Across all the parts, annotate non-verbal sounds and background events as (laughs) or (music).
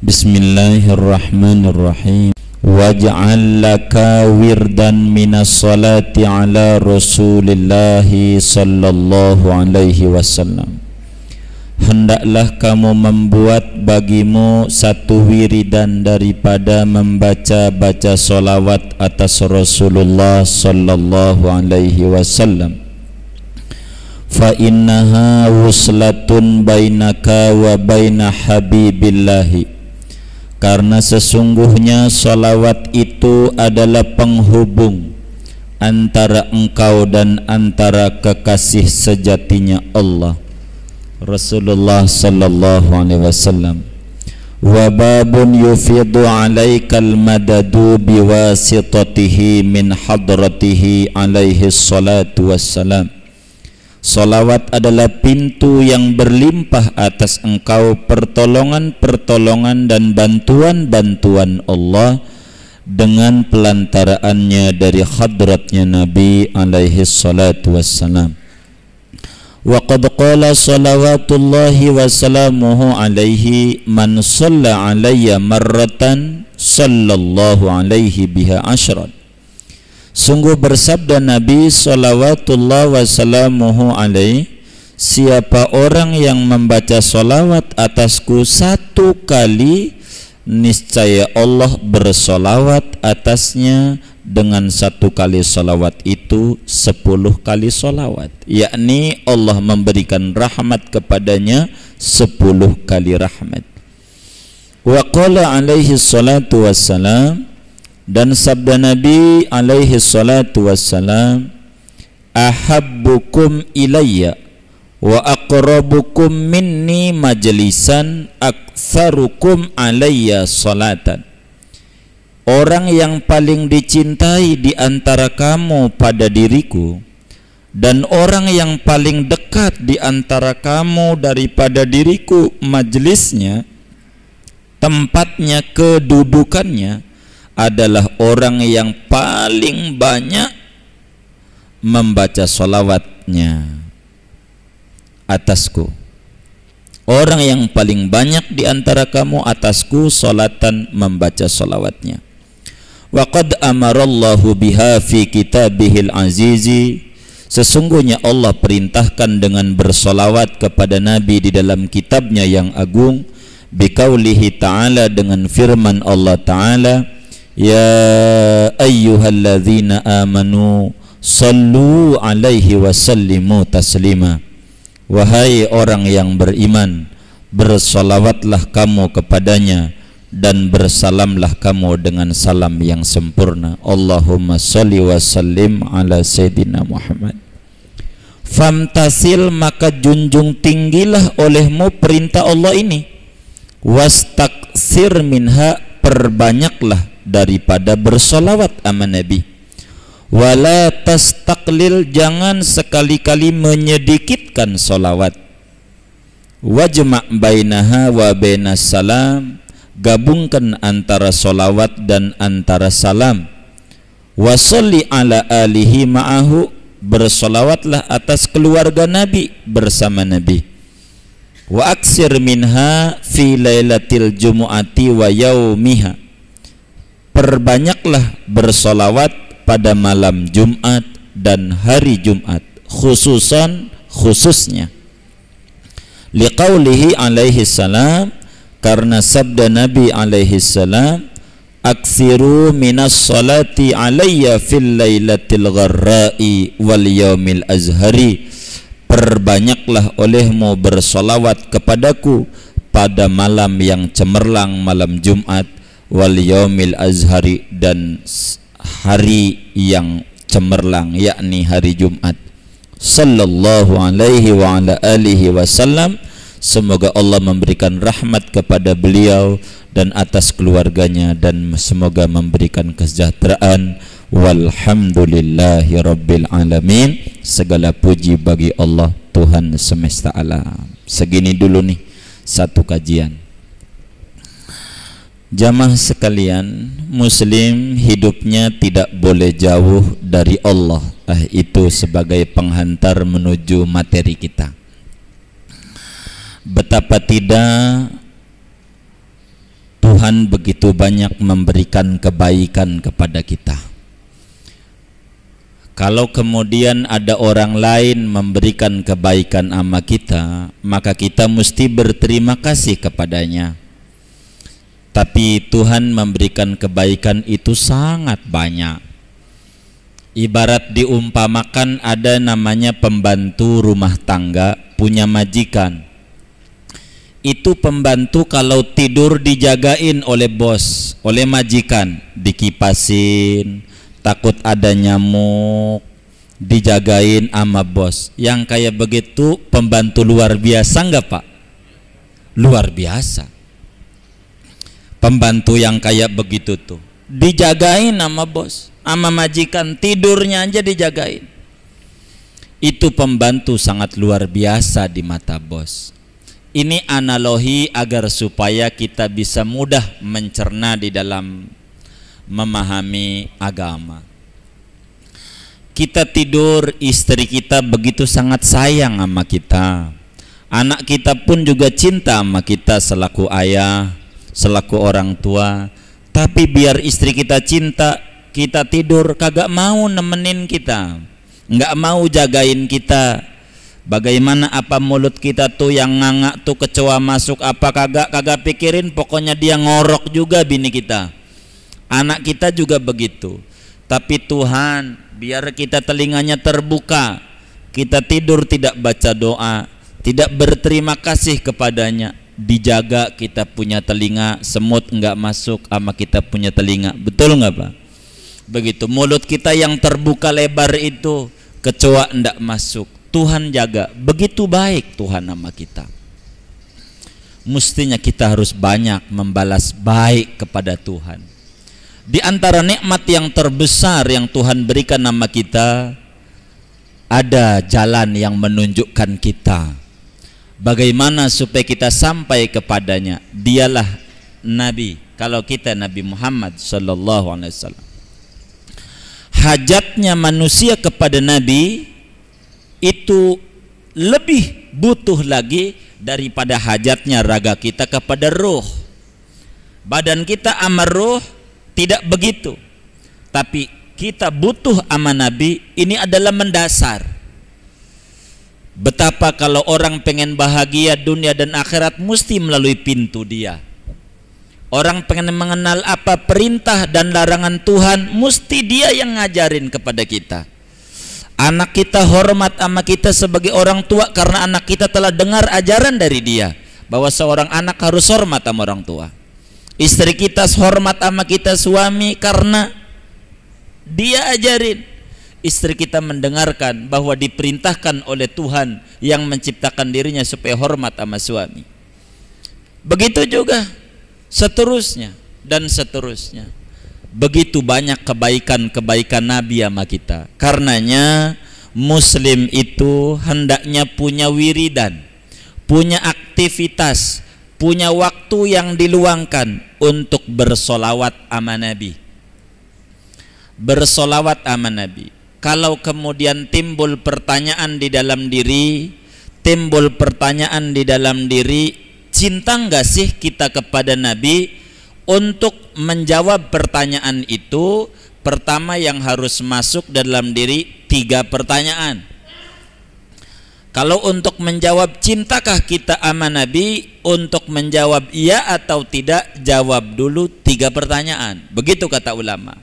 Bismillahirrahmanirrahim Waj'al laka wirdan minas salati ala rasulillahi sallallahu alaihi wasallam Hendaklah kamu membuat bagimu satu wiridan daripada membaca-baca solawat atas Rasulullah sallallahu alaihi wasallam fa innaha wuslatun bainaka wa baina habibillahi karena sesungguhnya salawat itu adalah penghubung antara engkau dan antara kekasih sejatinya Allah Rasulullah sallallahu alaihi wasallam wa babun yufidu alaika almadadu biwasitatihi min hadratihi alaihi salatu wassalam Salawat adalah pintu yang berlimpah atas engkau pertolongan-pertolongan dan bantuan-bantuan Allah dengan pelantaraannya dari hadratnya Nabi alaihi salatu wassalam. Wa qad qala salawatullahi wa salamuhu alaihi man salla alayya marratan sallallahu alaihi biha ashran Sungguh bersabda Nabi Salawatullah alaih Siapa orang yang membaca solawat atasku satu kali Niscaya Allah bersolawat atasnya dengan satu kali solawat itu sepuluh kali solawat yakni Allah memberikan rahmat kepadanya sepuluh kali rahmat wa qala alaihi salatu wassalam dan sabda Nabi alaihi salatu wassalam ahabbukum ilayya wa aqrabukum minni majlisan aktsarukum alayya salatan Orang yang paling dicintai di antara kamu pada diriku dan orang yang paling dekat di antara kamu daripada diriku majelisnya tempatnya kedudukannya adalah orang yang paling banyak membaca solawatnya atasku orang yang paling banyak di antara kamu atasku solatan membaca solawatnya qad amarallahu biha fi kitabihil azizi Sesungguhnya Allah perintahkan dengan bersolawat kepada Nabi di dalam kitabnya yang agung Bikaulihi ta'ala dengan firman Allah ta'ala ya ayyuhalladzina amanu sallu alaihi wa sallimu taslima wahai orang yang beriman bersalawatlah kamu kepadanya dan bersalamlah kamu dengan salam yang sempurna Allahumma salli wa sallim ala sayyidina Muhammad famtasil maka junjung tinggilah olehmu perintah Allah ini wastaksir minha perbanyaklah daripada bersolawat sama Nabi wala taklil jangan sekali-kali menyedikitkan solawat wajma' bainaha wa bainas salam gabungkan antara solawat dan antara salam wasalli ala alihi ma'ahu bersolawatlah atas keluarga nabi bersama nabi wa aksir minha fi lailatil jumu'ati wa yaumiha perbanyaklah bersolawat pada malam Jumat dan hari Jumat khususan khususnya liqaulihi alaihi salam karena sabda Nabi alaihi salam aksiru minas salati alayya fil laylatil gharra'i wal yaumil azhari perbanyaklah olehmu bersolawat kepadaku pada malam yang cemerlang malam Jumat wal yaumil azhari dan hari yang cemerlang yakni hari Jumat sallallahu alaihi wa ala alihi wasallam semoga Allah memberikan rahmat kepada beliau dan atas keluarganya dan semoga memberikan kesejahteraan walhamdulillahi rabbil alamin segala puji bagi Allah Tuhan semesta alam segini dulu nih satu kajian Jamaah sekalian, muslim hidupnya tidak boleh jauh dari Allah. Eh, itu sebagai penghantar menuju materi kita. Betapa tidak Tuhan begitu banyak memberikan kebaikan kepada kita. Kalau kemudian ada orang lain memberikan kebaikan ama kita, maka kita mesti berterima kasih kepadanya tapi Tuhan memberikan kebaikan itu sangat banyak. Ibarat diumpamakan ada namanya pembantu rumah tangga punya majikan. Itu pembantu kalau tidur dijagain oleh bos, oleh majikan, dikipasin, takut ada nyamuk, dijagain sama bos. Yang kayak begitu pembantu luar biasa enggak, Pak? Luar biasa pembantu yang kayak begitu tuh dijagain sama bos sama majikan tidurnya aja dijagain itu pembantu sangat luar biasa di mata bos ini analogi agar supaya kita bisa mudah mencerna di dalam memahami agama kita tidur istri kita begitu sangat sayang sama kita anak kita pun juga cinta sama kita selaku ayah selaku orang tua tapi biar istri kita cinta kita tidur kagak mau nemenin kita nggak mau jagain kita bagaimana apa mulut kita tuh yang ngangak tuh kecoa masuk apa kagak kagak pikirin pokoknya dia ngorok juga bini kita anak kita juga begitu tapi Tuhan biar kita telinganya terbuka kita tidur tidak baca doa tidak berterima kasih kepadanya dijaga kita punya telinga semut enggak masuk sama kita punya telinga betul enggak pak begitu mulut kita yang terbuka lebar itu kecoa enggak masuk Tuhan jaga begitu baik Tuhan nama kita mestinya kita harus banyak membalas baik kepada Tuhan di antara nikmat yang terbesar yang Tuhan berikan nama kita ada jalan yang menunjukkan kita Bagaimana supaya kita sampai kepadanya? Dialah Nabi. Kalau kita Nabi Muhammad Sallallahu Alaihi Wasallam. Hajatnya manusia kepada Nabi itu lebih butuh lagi daripada hajatnya raga kita kepada roh. Badan kita amar roh tidak begitu. Tapi kita butuh ama Nabi ini adalah mendasar Betapa kalau orang pengen bahagia dunia dan akhirat mesti melalui pintu dia. Orang pengen mengenal apa perintah dan larangan Tuhan mesti dia yang ngajarin kepada kita. Anak kita hormat sama kita sebagai orang tua karena anak kita telah dengar ajaran dari dia bahwa seorang anak harus hormat sama orang tua. Istri kita hormat sama kita suami karena dia ajarin istri kita mendengarkan bahwa diperintahkan oleh Tuhan yang menciptakan dirinya supaya hormat sama suami. Begitu juga seterusnya dan seterusnya. Begitu banyak kebaikan-kebaikan Nabi sama kita. Karenanya muslim itu hendaknya punya wiridan, punya aktivitas, punya waktu yang diluangkan untuk bersolawat sama Nabi. Bersolawat sama Nabi kalau kemudian timbul pertanyaan di dalam diri timbul pertanyaan di dalam diri cinta enggak sih kita kepada Nabi untuk menjawab pertanyaan itu pertama yang harus masuk dalam diri tiga pertanyaan kalau untuk menjawab cintakah kita sama Nabi Untuk menjawab iya atau tidak Jawab dulu tiga pertanyaan Begitu kata ulama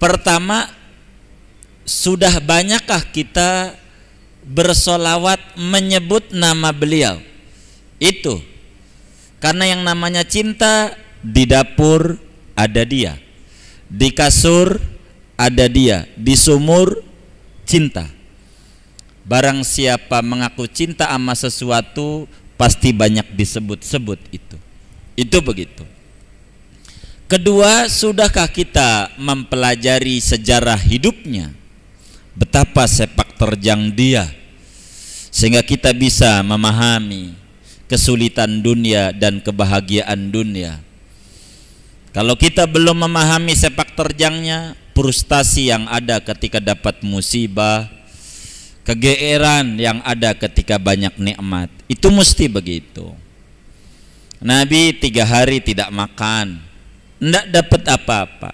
Pertama sudah banyakkah kita bersolawat menyebut nama beliau itu karena yang namanya cinta di dapur ada dia di kasur ada dia di sumur cinta barang siapa mengaku cinta sama sesuatu pasti banyak disebut-sebut itu itu begitu kedua sudahkah kita mempelajari sejarah hidupnya betapa sepak terjang dia sehingga kita bisa memahami kesulitan dunia dan kebahagiaan dunia. Kalau kita belum memahami sepak terjangnya, frustasi yang ada ketika dapat musibah, kegeeran yang ada ketika banyak nikmat, itu mesti begitu. Nabi tiga hari tidak makan, tidak dapat apa-apa,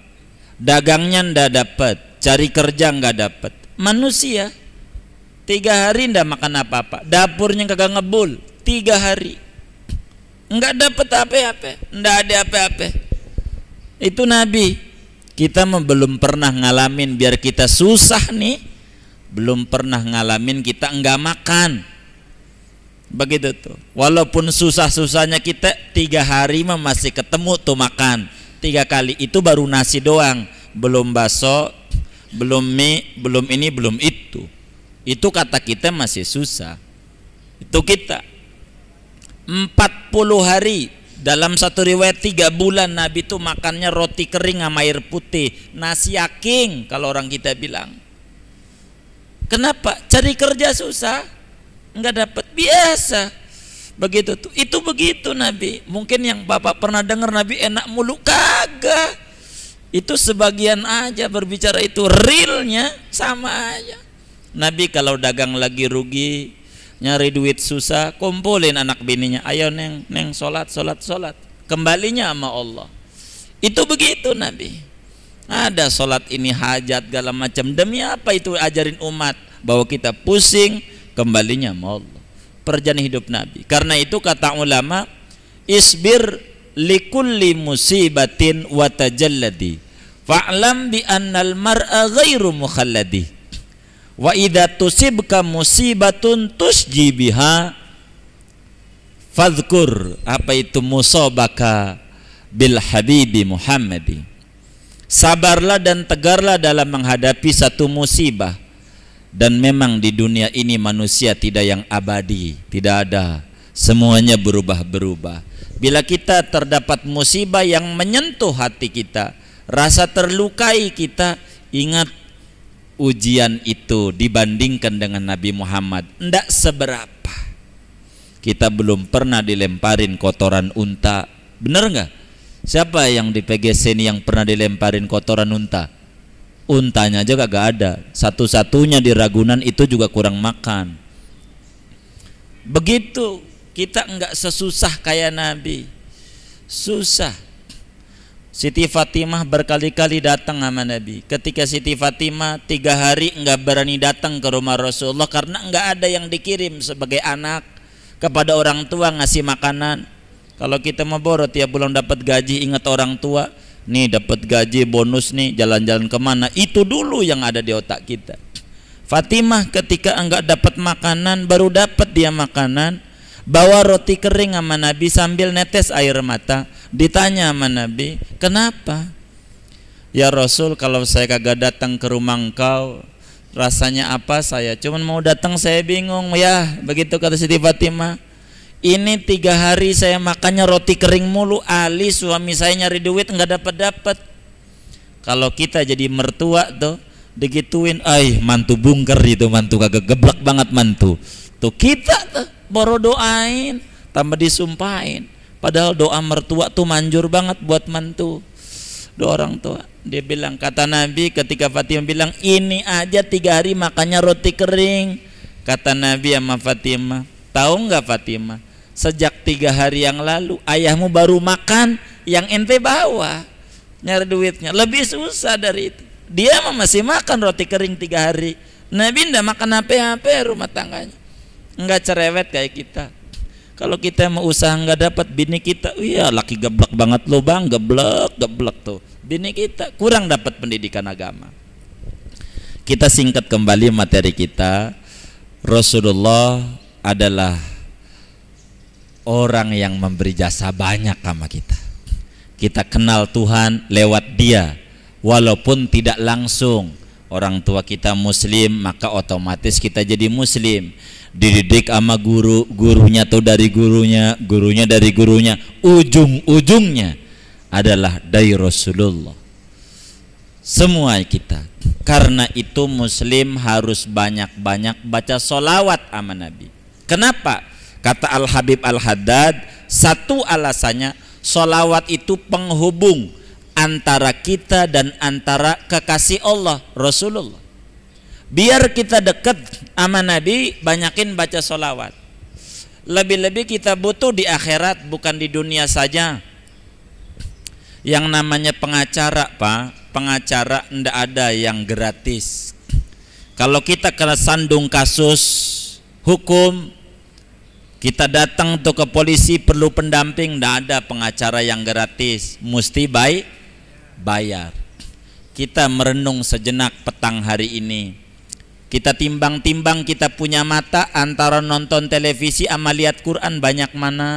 dagangnya tidak dapat, cari kerja nggak dapat, manusia tiga hari ndak makan apa-apa dapurnya kagak ngebul tiga hari nggak dapat apa-apa ndak ada apa-apa itu nabi kita belum pernah ngalamin biar kita susah nih belum pernah ngalamin kita enggak makan begitu tuh walaupun susah-susahnya kita tiga hari mah masih ketemu tuh makan tiga kali itu baru nasi doang belum baso belum me, belum ini, belum itu. Itu kata kita masih susah. Itu kita. 40 hari dalam satu riwayat tiga bulan Nabi itu makannya roti kering sama air putih, nasi aking kalau orang kita bilang. Kenapa? Cari kerja susah, nggak dapat biasa. Begitu tuh, itu begitu Nabi. Mungkin yang bapak pernah dengar Nabi enak mulu kagak itu sebagian aja berbicara itu realnya sama aja Nabi kalau dagang lagi rugi nyari duit susah kumpulin anak bininya ayo neng neng solat solat solat kembalinya sama Allah itu begitu Nabi ada solat ini hajat segala macam demi apa itu ajarin umat bahwa kita pusing kembalinya sama Allah perjalanan hidup Nabi karena itu kata ulama isbir likulli musibatin wa tajalladi fa'lam bi annal mar'a ghairu mukhalladi wa idza tusibka musibatun tusji biha fadhkur apa itu musobaka bil habibi muhammadi sabarlah dan tegarlah dalam menghadapi satu musibah dan memang di dunia ini manusia tidak yang abadi tidak ada semuanya berubah-berubah. Bila kita terdapat musibah yang menyentuh hati kita, rasa terlukai kita, ingat ujian itu dibandingkan dengan Nabi Muhammad. Tidak seberapa. Kita belum pernah dilemparin kotoran unta. Benar nggak? Siapa yang di PGC ini yang pernah dilemparin kotoran unta? Untanya aja gak ada. Satu-satunya di Ragunan itu juga kurang makan. Begitu kita enggak sesusah kayak Nabi. Susah. Siti Fatimah berkali-kali datang sama Nabi. Ketika Siti Fatimah tiga hari enggak berani datang ke rumah Rasulullah karena enggak ada yang dikirim sebagai anak kepada orang tua ngasih makanan. Kalau kita mau boro tiap bulan dapat gaji ingat orang tua, nih dapat gaji bonus nih jalan-jalan kemana itu dulu yang ada di otak kita Fatimah ketika enggak dapat makanan baru dapat dia makanan bawa roti kering sama Nabi sambil netes air mata. Ditanya sama Nabi, "Kenapa?" "Ya Rasul, kalau saya kagak datang ke rumah engkau, rasanya apa saya? Cuman mau datang saya bingung." Ya, begitu kata Siti Fatimah. Ini tiga hari saya makannya roti kering mulu Ali suami saya nyari duit nggak dapat dapat. Kalau kita jadi mertua tuh digituin, ay mantu bungker itu mantu kagak geblak banget mantu. Tuh kita tuh baru doain tambah disumpahin padahal doa mertua tuh manjur banget buat mantu doa orang tua dia bilang kata Nabi ketika Fatimah bilang ini aja tiga hari makannya roti kering kata Nabi sama Fatimah tahu nggak Fatimah sejak tiga hari yang lalu ayahmu baru makan yang ente bawa nyari duitnya lebih susah dari itu dia masih makan roti kering tiga hari Nabi ndak makan apa-apa rumah tangganya nggak cerewet kayak kita kalau kita mau usaha nggak dapat bini kita iya laki geblek banget lo bang geblek geblek tuh bini kita kurang dapat pendidikan agama kita singkat kembali materi kita Rasulullah adalah orang yang memberi jasa banyak sama kita kita kenal Tuhan lewat dia walaupun tidak langsung orang tua kita muslim maka otomatis kita jadi muslim dididik sama guru gurunya tuh dari gurunya gurunya dari gurunya ujung-ujungnya adalah dari Rasulullah semua kita karena itu muslim harus banyak-banyak baca solawat sama Nabi kenapa? kata Al-Habib Al-Haddad satu alasannya solawat itu penghubung antara kita dan antara kekasih Allah Rasulullah biar kita dekat sama Nabi banyakin baca solawat lebih-lebih kita butuh di akhirat bukan di dunia saja yang namanya pengacara pak pengacara ndak ada yang gratis kalau kita kena sandung kasus hukum kita datang tuh ke polisi perlu pendamping ndak ada pengacara yang gratis mesti baik bayar kita merenung sejenak petang hari ini kita timbang-timbang kita punya mata antara nonton televisi sama lihat Quran banyak mana.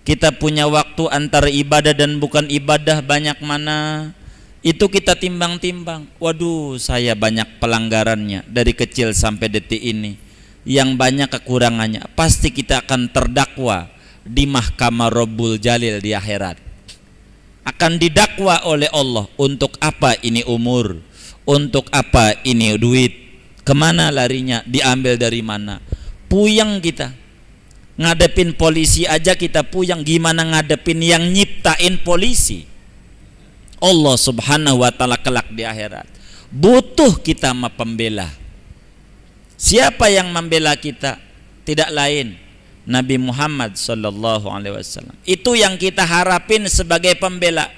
Kita punya waktu antara ibadah dan bukan ibadah banyak mana. Itu kita timbang-timbang. Waduh, saya banyak pelanggarannya dari kecil sampai detik ini. Yang banyak kekurangannya. Pasti kita akan terdakwa di mahkamah Rabbul Jalil di akhirat. Akan didakwa oleh Allah untuk apa ini umur? untuk apa ini duit kemana larinya diambil dari mana Puyang kita ngadepin polisi aja kita puyang gimana ngadepin yang nyiptain polisi Allah subhanahu wa ta'ala kelak di akhirat butuh kita ma pembela siapa yang membela kita tidak lain Nabi Muhammad sallallahu alaihi wasallam itu yang kita harapin sebagai pembela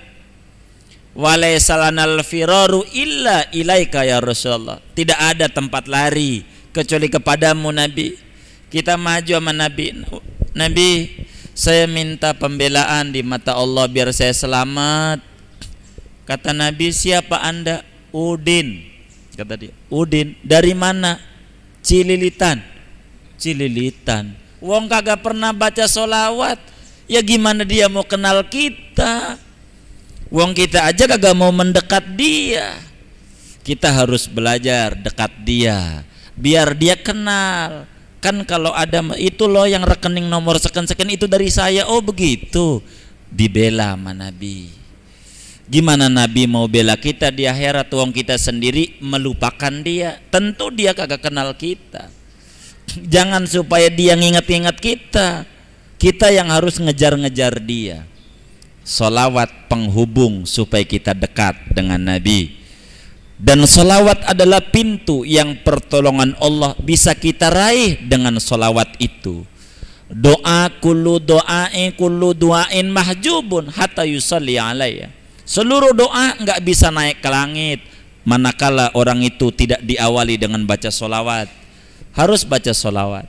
walaisalanal firaru illa ilaika ya Rasulullah tidak ada tempat lari kecuali kepadamu Nabi kita maju sama Nabi Nabi saya minta pembelaan di mata Allah biar saya selamat kata Nabi siapa anda Udin kata dia Udin dari mana Cililitan Cililitan Wong kagak pernah baca solawat ya gimana dia mau kenal kita Wong kita aja kagak mau mendekat dia. Kita harus belajar dekat dia, biar dia kenal. Kan kalau ada itu loh yang rekening nomor sekian-sekian itu dari saya. Oh begitu. Dibela sama Nabi. Gimana Nabi mau bela kita di akhirat wong kita sendiri melupakan dia. Tentu dia kagak kenal kita. Jangan supaya dia ingat-ingat kita. Kita yang harus ngejar-ngejar dia solawat penghubung supaya kita dekat dengan Nabi dan solawat adalah pintu yang pertolongan Allah bisa kita raih dengan solawat itu doa kullu doa'i kullu doain mahjubun hatta yusalli alaiya seluruh doa nggak bisa naik ke langit manakala orang itu tidak diawali dengan baca solawat harus baca solawat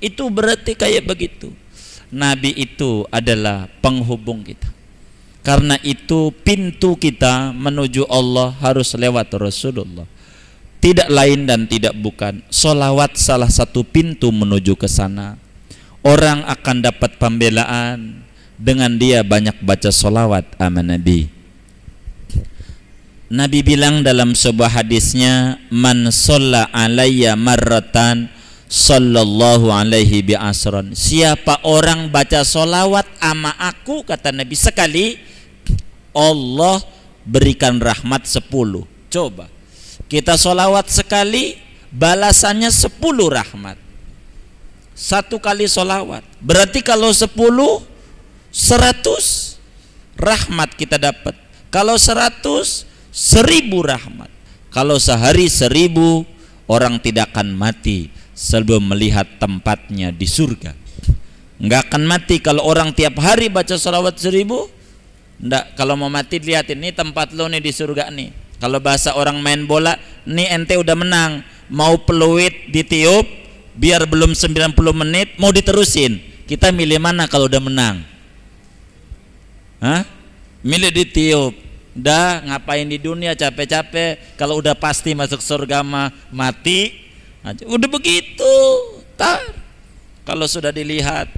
itu berarti kayak begitu Nabi itu adalah penghubung kita karena itu pintu kita menuju Allah harus lewat Rasulullah. Tidak lain dan tidak bukan Solawat salah satu pintu menuju ke sana Orang akan dapat pembelaan Dengan dia banyak baca solawat Amin Nabi Nabi bilang dalam sebuah hadisnya Man solla alaiya marratan Sallallahu alaihi bi asron Siapa orang baca solawat ama aku Kata Nabi sekali Allah berikan rahmat sepuluh. coba kita sholawat sekali balasannya sepuluh rahmat satu kali sholawat berarti kalau 10 100 rahmat kita dapat kalau 100 seribu rahmat kalau sehari seribu orang tidak akan mati sebelum melihat tempatnya di surga nggak akan mati kalau orang tiap hari baca sholawat seribu Ndak, kalau mau mati lihat ini tempat lo nih di surga nih. Kalau bahasa orang main bola, nih ente udah menang, mau peluit ditiup biar belum 90 menit mau diterusin. Kita milih mana kalau udah menang? Hah? Milih ditiup. Dah ngapain di dunia capek-capek kalau udah pasti masuk surga mah mati. Nah, udah begitu. Tar. Kalau sudah dilihat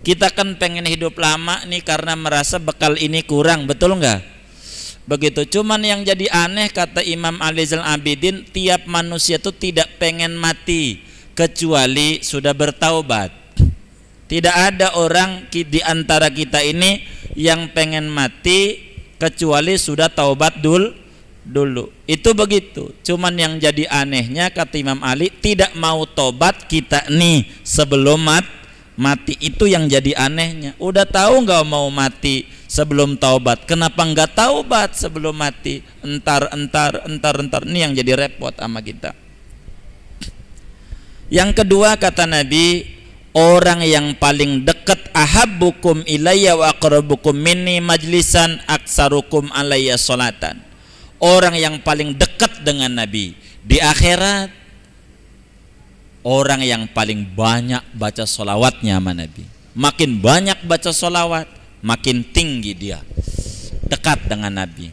kita kan pengen hidup lama nih karena merasa bekal ini kurang, betul nggak? Begitu. Cuman yang jadi aneh kata Imam Ali Zal Abidin, tiap manusia itu tidak pengen mati kecuali sudah bertaubat. Tidak ada orang di antara kita ini yang pengen mati kecuali sudah taubat dul dulu. Itu begitu. Cuman yang jadi anehnya kata Imam Ali tidak mau tobat kita nih sebelum mati mati itu yang jadi anehnya udah tahu nggak mau mati sebelum taubat kenapa nggak taubat sebelum mati entar entar entar entar ini yang jadi repot sama kita yang kedua kata Nabi orang yang paling dekat ahabukum ilayya wa aqrabukum minni majlisan aksarukum alayya solatan orang yang paling dekat dengan Nabi di akhirat orang yang paling banyak baca solawatnya sama Nabi makin banyak baca solawat makin tinggi dia dekat dengan Nabi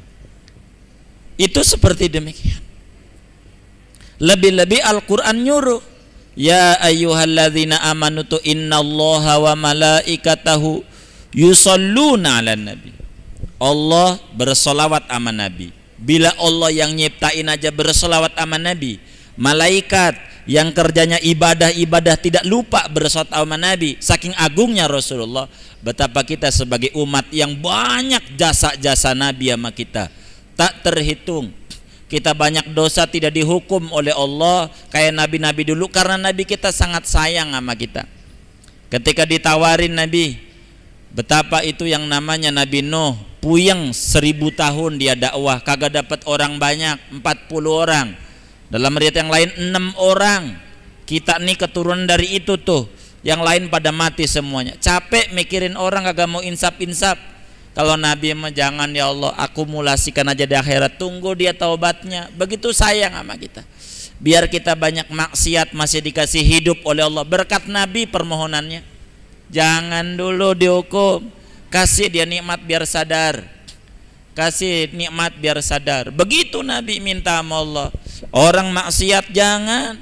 itu seperti demikian lebih-lebih Al-Quran nyuruh Ya ayyuhalladzina amanu tu innallaha wa malaikatahu yusalluna ala nabi Allah bersolawat sama nabi bila Allah yang nyiptain aja bersolawat sama nabi malaikat yang kerjanya ibadah-ibadah tidak lupa bersolat sama Nabi saking agungnya Rasulullah betapa kita sebagai umat yang banyak jasa-jasa Nabi sama kita tak terhitung kita banyak dosa tidak dihukum oleh Allah kayak nabi-nabi dulu karena nabi kita sangat sayang sama kita ketika ditawarin nabi betapa itu yang namanya nabi Nuh puyeng seribu tahun dia dakwah kagak dapat orang banyak 40 orang dalam riat yang lain enam orang. Kita nih keturunan dari itu tuh. Yang lain pada mati semuanya. Capek mikirin orang agak mau insap-insap. Kalau Nabi mah jangan ya Allah akumulasikan aja di akhirat. Tunggu dia taubatnya. Begitu sayang sama kita. Biar kita banyak maksiat masih dikasih hidup oleh Allah. Berkat Nabi permohonannya. Jangan dulu dihukum. Kasih dia nikmat biar sadar kasih nikmat biar sadar begitu Nabi minta sama Allah orang maksiat jangan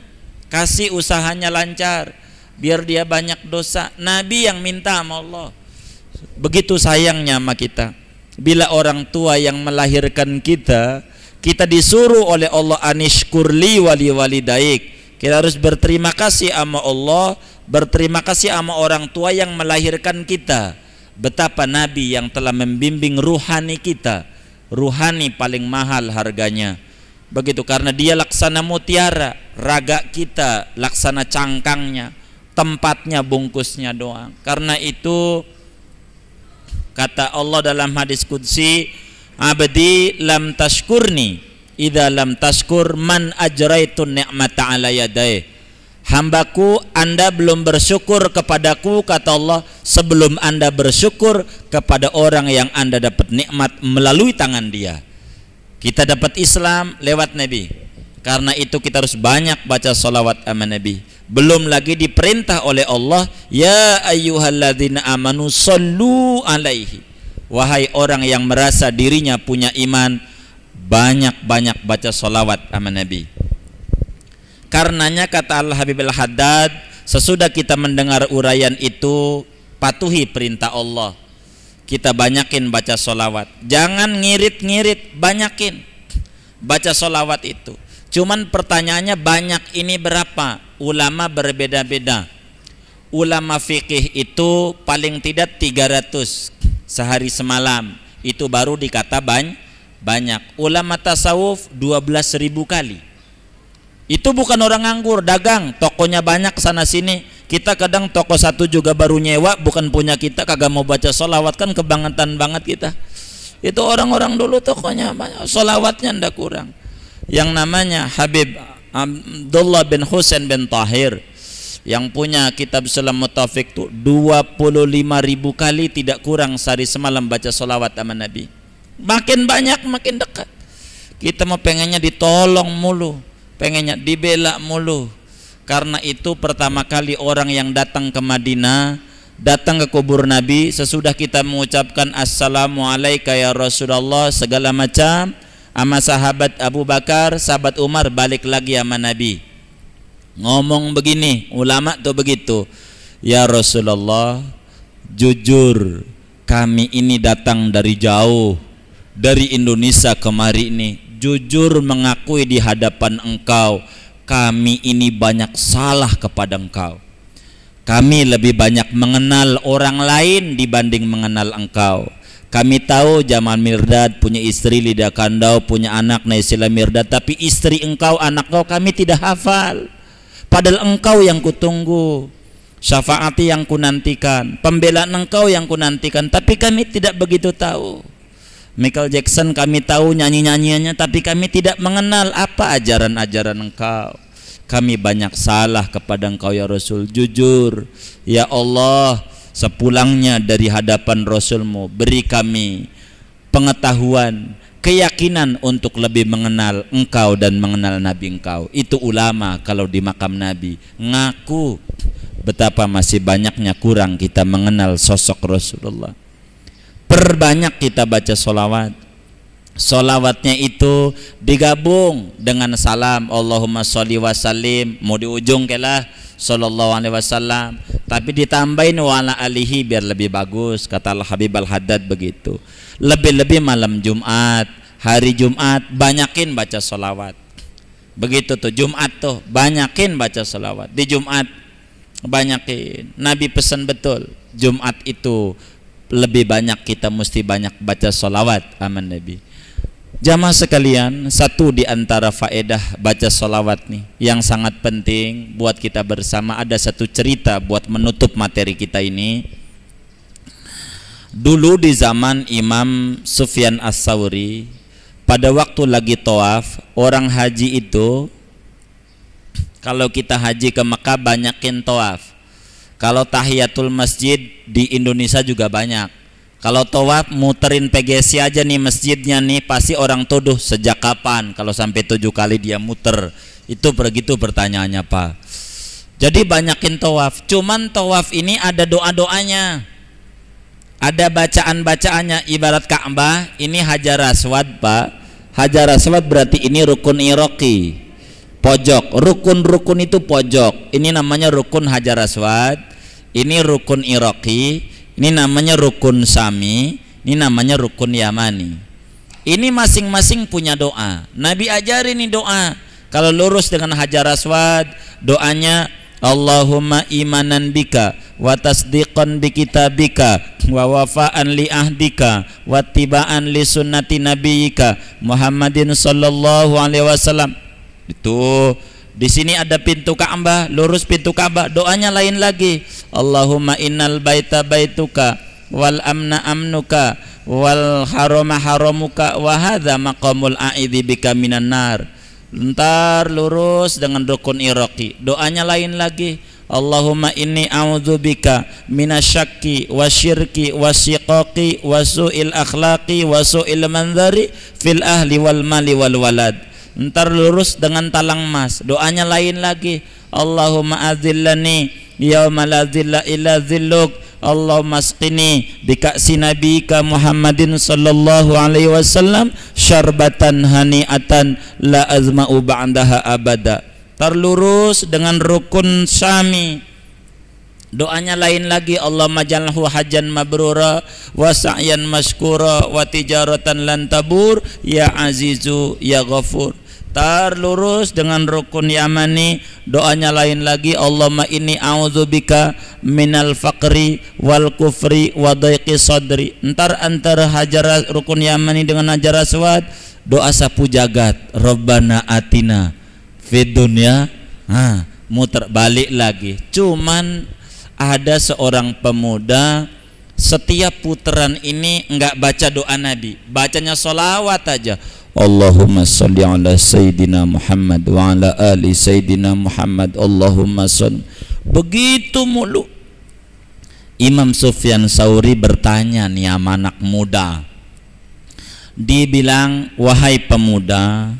kasih usahanya lancar biar dia banyak dosa Nabi yang minta sama Allah begitu sayangnya sama kita bila orang tua yang melahirkan kita kita disuruh oleh Allah anishkurli wali wali daik kita harus berterima kasih sama Allah berterima kasih sama orang tua yang melahirkan kita betapa Nabi yang telah membimbing ruhani kita ruhani paling mahal harganya begitu karena dia laksana mutiara raga kita laksana cangkangnya tempatnya bungkusnya doang karena itu kata Allah dalam hadis kudsi abdi lam tashkurni idalam lam tashkur man ajraitun ni'mata ala yadaih Hambaku anda belum bersyukur kepadaku kata Allah sebelum anda bersyukur kepada orang yang anda dapat nikmat melalui tangan dia kita dapat Islam lewat Nabi karena itu kita harus banyak baca salawat sama Nabi belum lagi diperintah oleh Allah ya ayyuhalladzina amanu sallu alaihi wahai orang yang merasa dirinya punya iman banyak-banyak baca salawat sama Nabi Karenanya kata Allah Habib Al-Haddad, sesudah kita mendengar urayan itu, patuhi perintah Allah. Kita banyakin baca solawat. Jangan ngirit-ngirit, banyakin baca solawat itu. Cuman pertanyaannya banyak ini berapa? Ulama berbeda-beda. Ulama fikih itu paling tidak 300 sehari semalam. Itu baru dikata banyak. Ulama tasawuf 12.000 kali itu bukan orang nganggur dagang tokonya banyak sana sini kita kadang toko satu juga baru nyewa bukan punya kita kagak mau baca solawat kan kebangetan banget kita itu orang-orang dulu tokonya banyak solawatnya ndak kurang yang namanya Habib Abdullah bin Husain bin Tahir yang punya kitab Sulam Mutafik itu 25 ribu kali tidak kurang sehari semalam baca solawat sama Nabi makin banyak makin dekat kita mau pengennya ditolong mulu pengennya dibela mulu karena itu pertama kali orang yang datang ke Madinah datang ke kubur Nabi sesudah kita mengucapkan Assalamualaikum ya Rasulullah segala macam sama sahabat Abu Bakar sahabat Umar balik lagi sama Nabi ngomong begini ulama tuh begitu ya Rasulullah jujur kami ini datang dari jauh dari Indonesia kemari ini jujur mengakui di hadapan engkau kami ini banyak salah kepada engkau kami lebih banyak mengenal orang lain dibanding mengenal engkau kami tahu zaman Mirdad punya istri Lida Kandau punya anak Naisila Mirdad tapi istri engkau anak kau kami tidak hafal padahal engkau yang kutunggu syafaati yang kunantikan pembelaan engkau yang kunantikan tapi kami tidak begitu tahu Michael Jackson kami tahu nyanyi-nyanyiannya tapi kami tidak mengenal apa ajaran-ajaran engkau kami banyak salah kepada engkau ya Rasul jujur ya Allah sepulangnya dari hadapan Rasulmu beri kami pengetahuan keyakinan untuk lebih mengenal engkau dan mengenal Nabi engkau itu ulama kalau di makam Nabi ngaku betapa masih banyaknya kurang kita mengenal sosok Rasulullah Perbanyak kita baca solawat Solawatnya itu digabung dengan salam Allahumma sholli wa sallim Mau di ujung kelah Sallallahu alaihi wasallam Tapi ditambahin wala alihi biar lebih bagus Kata Al-Habib Al-Haddad begitu Lebih-lebih malam Jumat Hari Jumat banyakin baca solawat Begitu tuh Jumat tuh banyakin baca solawat Di Jumat banyakin Nabi pesan betul Jumat itu lebih banyak kita mesti banyak baca solawat aman Nabi Jamaah sekalian, satu di antara faedah baca solawat nih yang sangat penting buat kita bersama ada satu cerita buat menutup materi kita ini. Dulu di zaman Imam Sufyan As-Sauri, pada waktu lagi toaf, orang haji itu kalau kita haji ke Mekah banyakin toaf. Kalau tahiyatul masjid di Indonesia juga banyak. Kalau tawaf muterin PGC aja nih masjidnya nih pasti orang tuduh sejak kapan kalau sampai tujuh kali dia muter. Itu begitu pertanyaannya Pak. Jadi banyakin tawaf. Cuman tawaf ini ada doa-doanya. Ada bacaan-bacaannya ibarat Ka'bah ini Hajar Aswad Pak. Hajar Aswad berarti ini rukun Iroki pojok rukun-rukun itu pojok ini namanya rukun hajar aswad ini rukun Iraki ini namanya rukun Sami ini namanya rukun Yamani ini masing-masing punya doa Nabi ajarin ini doa kalau lurus dengan hajar aswad doanya Allahumma imanan bika wa tasdiqan bi kitabika wa wafaan li ahdika wa tibaan li sunnati nabiika, Muhammadin sallallahu alaihi wasallam itu di sini ada pintu Ka'bah, lurus pintu Ka'bah, doanya lain lagi. Allahumma innal baita baituka wal amna amnuka wal harama haramuka wa hadza maqamul a'idzi bika minan nar. Lentar lurus dengan rukun Iraqi. Doanya lain lagi. Allahumma inni a'udzubika minasyakki wasyirki wasiqaqi wasu'il akhlaqi wasu'il manzari fil ahli wal mali wal walad ntar lurus dengan talang emas doanya lain lagi Allahumma azillani yauma la zilla illa zilluk Allahumma asqini bika'si nabika Muhammadin sallallahu alaihi wasallam syarbatan hani'atan la azma'u ba'daha abada terlurus dengan rukun sami Doanya lain lagi Allah majalhu hajan mabrura wa sa'yan maskura wa tijaratan lan tabur ya azizu ya ghafur lurus dengan rukun yamani doanya lain lagi Allah Allahumma inni a'udzubika minal fakri wal kufri wa sadri entar antara hajar rukun yamani dengan hajar aswad doa sapu jagat rabbana atina fid dunya ha muter balik lagi cuman ada seorang pemuda setiap putaran ini enggak baca doa Nabi bacanya solawat aja Allahumma salli ala Sayyidina Muhammad wa ala ali Sayyidina Muhammad Allahumma salli begitu mulu Imam Sufyan Sauri bertanya nih sama anak muda dibilang wahai pemuda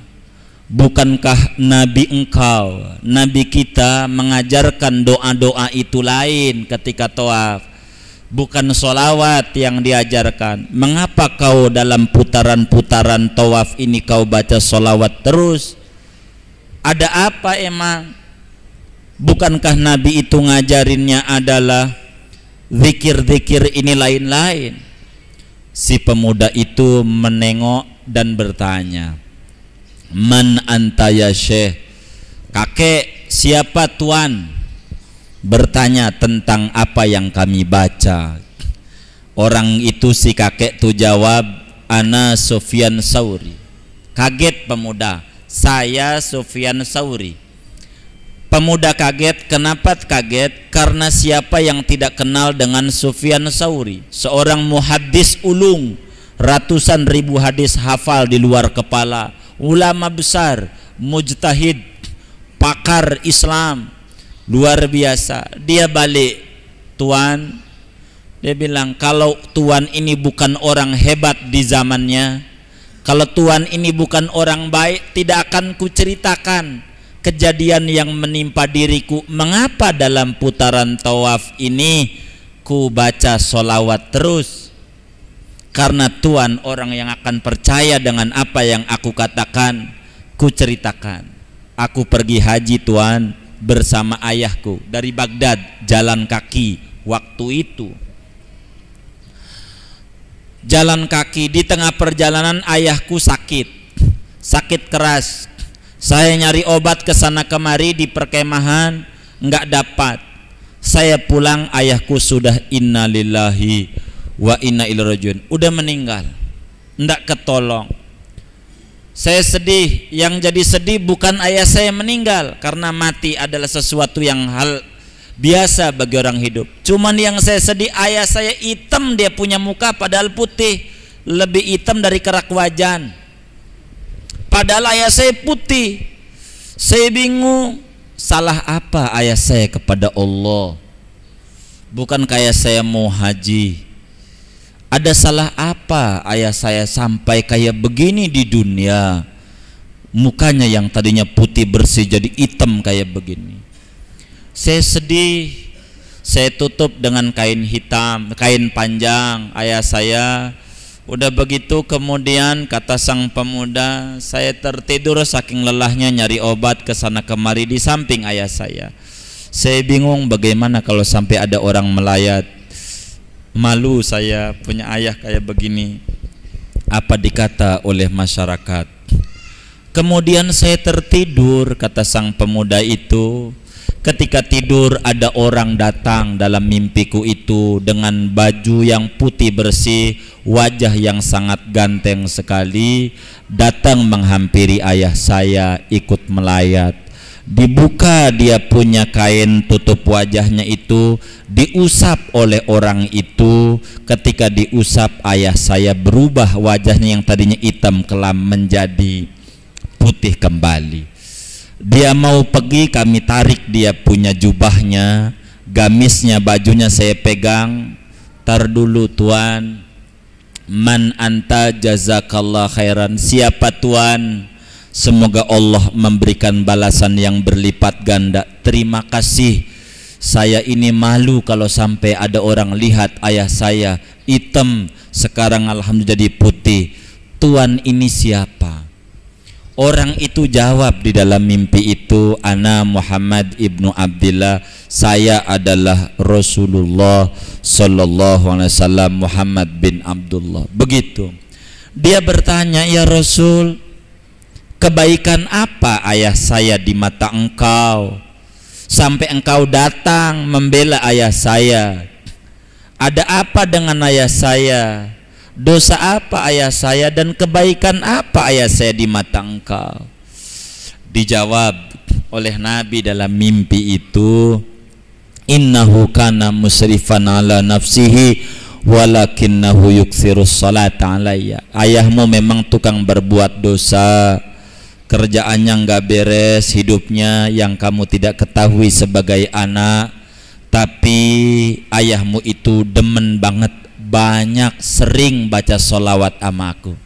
bukankah nabi engkau nabi kita mengajarkan doa-doa itu lain ketika toaf bukan solawat yang diajarkan mengapa kau dalam putaran-putaran tawaf ini kau baca solawat terus ada apa emang bukankah Nabi itu ngajarinnya adalah zikir-zikir ini lain-lain si pemuda itu menengok dan bertanya man antaya syekh kakek siapa tuan bertanya tentang apa yang kami baca orang itu si kakek tu jawab ana Sofian Sauri kaget pemuda saya Sofian Sauri pemuda kaget kenapa kaget karena siapa yang tidak kenal dengan Sofian Sauri seorang muhadis ulung ratusan ribu hadis hafal di luar kepala ulama besar mujtahid pakar Islam luar biasa dia balik tuan dia bilang kalau tuan ini bukan orang hebat di zamannya kalau tuan ini bukan orang baik tidak akan kuceritakan kejadian yang menimpa diriku mengapa dalam putaran tawaf ini ku baca solawat terus karena tuan orang yang akan percaya dengan apa yang aku katakan ku ceritakan aku pergi haji tuan bersama ayahku dari Baghdad jalan kaki waktu itu jalan kaki di tengah perjalanan ayahku sakit sakit keras saya nyari obat ke sana kemari di perkemahan nggak dapat saya pulang ayahku sudah innalillahi wa inna ilaihi udah meninggal ndak ketolong saya sedih, yang jadi sedih bukan ayah saya meninggal karena mati adalah sesuatu yang hal biasa bagi orang hidup. Cuman yang saya sedih ayah saya hitam dia punya muka padahal putih, lebih hitam dari kerak wajan. Padahal ayah saya putih. Saya bingung, salah apa ayah saya kepada Allah? Bukan kayak saya mau haji, ada salah apa ayah saya sampai kayak begini di dunia mukanya yang tadinya putih bersih jadi hitam kayak begini saya sedih saya tutup dengan kain hitam kain panjang ayah saya udah begitu kemudian kata sang pemuda saya tertidur saking lelahnya nyari obat ke sana kemari di samping ayah saya saya bingung bagaimana kalau sampai ada orang melayat malu saya punya ayah kayak begini apa dikata oleh masyarakat kemudian saya tertidur kata sang pemuda itu ketika tidur ada orang datang dalam mimpiku itu dengan baju yang putih bersih wajah yang sangat ganteng sekali datang menghampiri ayah saya ikut melayat dibuka dia punya kain tutup wajahnya itu diusap oleh orang itu ketika diusap ayah saya berubah wajahnya yang tadinya hitam kelam menjadi putih kembali dia mau pergi kami tarik dia punya jubahnya gamisnya bajunya saya pegang tar dulu tuan man anta jazakallah khairan siapa tuan Semoga Allah memberikan balasan yang berlipat ganda. Terima kasih. Saya ini malu kalau sampai ada orang lihat ayah saya hitam, sekarang alhamdulillah jadi putih. Tuan ini siapa? Orang itu jawab di dalam mimpi itu, "Ana Muhammad ibnu Abdullah, saya adalah Rasulullah sallallahu alaihi wasallam Muhammad bin Abdullah." Begitu. Dia bertanya, "Ya Rasul, Kebaikan apa ayah saya di mata engkau? Sampai engkau datang membela ayah saya. Ada apa dengan ayah saya? Dosa apa ayah saya dan kebaikan apa ayah saya di mata engkau? Dijawab oleh Nabi dalam mimpi itu, innahu kana musrifan ala nafsihi walakinnahu yuksirus salat alayya ayahmu memang tukang berbuat dosa kerjaannya nggak beres hidupnya yang kamu tidak ketahui sebagai anak tapi ayahmu itu demen banget banyak sering baca solawat sama aku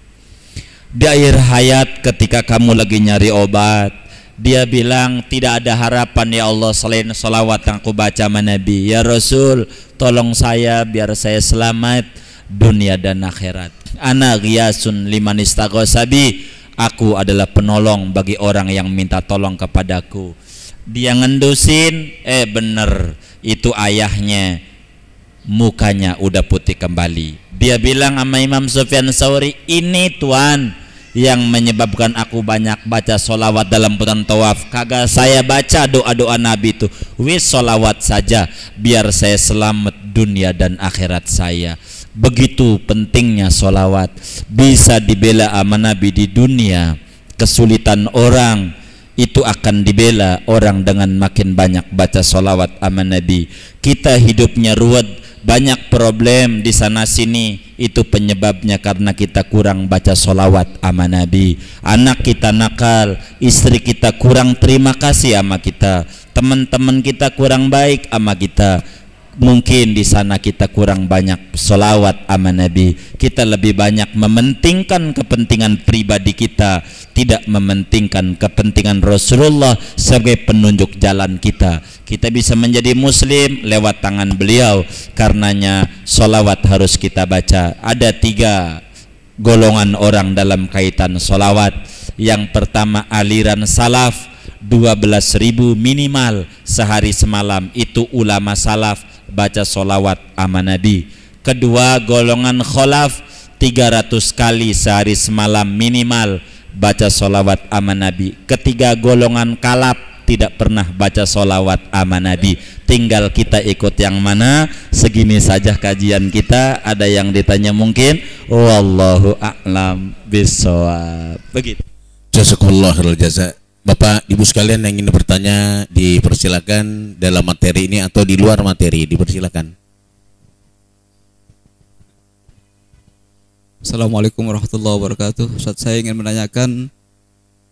di akhir hayat ketika kamu lagi nyari obat dia bilang tidak ada harapan ya Allah selain solawat yang aku baca sama Nabi ya Rasul tolong saya biar saya selamat dunia dan akhirat Anak Yasun liman sabi. Aku adalah penolong bagi orang yang minta tolong kepadaku. Dia ngendusin, eh bener, itu ayahnya. Mukanya udah putih kembali. Dia bilang sama Imam Sufyan Sauri, ini Tuhan yang menyebabkan aku banyak baca solawat dalam putan tawaf kagak saya baca doa-doa Nabi itu wis solawat saja biar saya selamat dunia dan akhirat saya Begitu pentingnya solawat Bisa dibela sama Nabi di dunia Kesulitan orang itu akan dibela orang dengan makin banyak baca solawat sama Nabi Kita hidupnya ruwet banyak problem di sana sini itu penyebabnya karena kita kurang baca solawat sama Nabi anak kita nakal istri kita kurang terima kasih sama kita teman-teman kita kurang baik sama kita mungkin di sana kita kurang banyak solawat ama Nabi kita lebih banyak mementingkan kepentingan pribadi kita tidak mementingkan kepentingan Rasulullah sebagai penunjuk jalan kita kita bisa menjadi muslim lewat tangan beliau karenanya solawat harus kita baca ada tiga golongan orang dalam kaitan solawat yang pertama aliran salaf ribu minimal sehari semalam itu ulama salaf baca solawat sama Nabi kedua golongan kholaf 300 kali sehari semalam minimal baca solawat sama Nabi ketiga golongan kalap tidak pernah baca solawat ama Nabi tinggal kita ikut yang mana segini saja kajian kita ada yang ditanya mungkin wallahu a'lam bisawab begitu jazakallahu jaza Bapak Ibu sekalian yang ingin bertanya dipersilakan dalam materi ini atau di luar materi dipersilakan. Assalamualaikum warahmatullahi wabarakatuh. Ustaz saya ingin menanyakan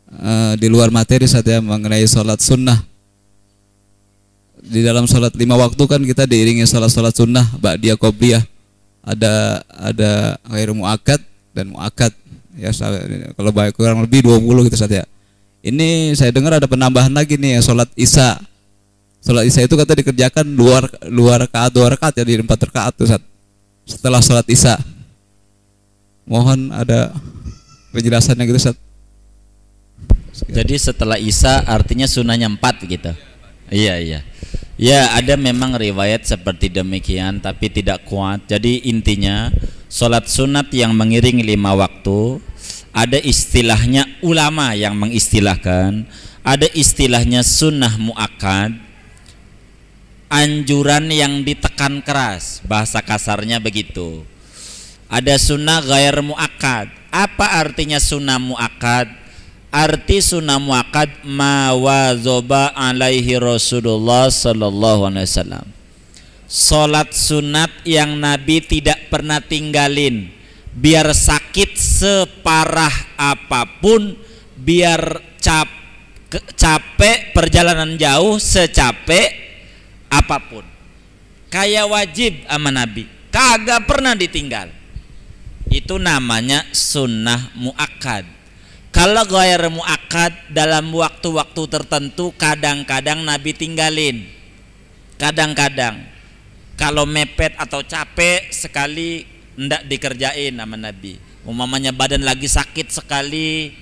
uh, di luar materi saja ya, mengenai sholat sunnah. Di dalam sholat lima waktu kan kita diiringi sholat-sholat sunnah, Mbak qobliyah. Ada ada akhir muakat dan muakat. Ya kalau baik kurang lebih 20 gitu saja. Ini saya dengar ada penambahan lagi nih yang sholat isya. Sholat isya itu kata dikerjakan luar luar rakaat dua rakaat jadi ya, empat rakaat tuh saat setelah sholat isya. Mohon ada penjelasannya gitu saat. Jadi setelah isya artinya sunnahnya empat gitu. Iya iya. Ya ada memang riwayat seperti demikian tapi tidak kuat. Jadi intinya sholat sunat yang mengiringi lima waktu ada istilahnya ulama yang mengistilahkan ada istilahnya sunnah mu'akad anjuran yang ditekan keras bahasa kasarnya begitu ada sunnah gair mu'akad apa artinya sunnah mu'akad arti sunnah mu'akad ma wazoba alaihi rasulullah sallallahu alaihi wasallam Solat sunat yang Nabi tidak pernah tinggalin biar sakit separah apapun biar cap capek perjalanan jauh secapek apapun kayak wajib sama nabi kagak pernah ditinggal itu namanya sunnah muakkad kalau goyer muakkad dalam waktu-waktu tertentu kadang-kadang nabi tinggalin kadang-kadang kalau mepet atau capek sekali ndak dikerjain sama Nabi umamanya badan lagi sakit sekali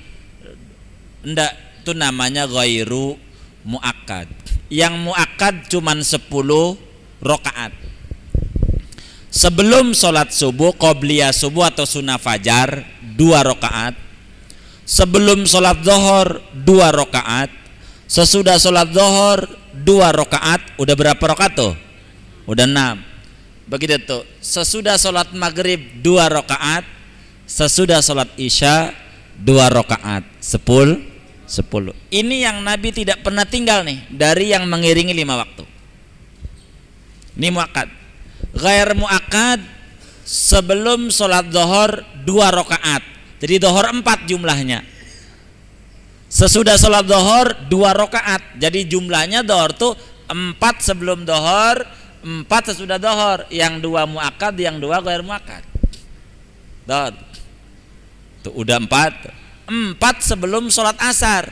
ndak itu namanya ghairu muakad yang muakad cuma 10 rokaat sebelum sholat subuh qobliya subuh atau sunnah fajar dua rokaat sebelum sholat zohor dua rokaat sesudah sholat zohor dua rokaat udah berapa rokaat tuh udah enam begitu tuh sesudah sholat maghrib dua rakaat sesudah sholat isya dua rakaat sepul sepuluh ini yang Nabi tidak pernah tinggal nih dari yang mengiringi lima waktu ini muakad gair muakad sebelum sholat dohor dua rakaat jadi dohor empat jumlahnya sesudah sholat dohor dua rakaat jadi jumlahnya dohor tuh empat sebelum dohor Empat sesudah dohor Yang dua muakad Yang dua gair muakad Dohor Tuh udah empat Empat sebelum sholat asar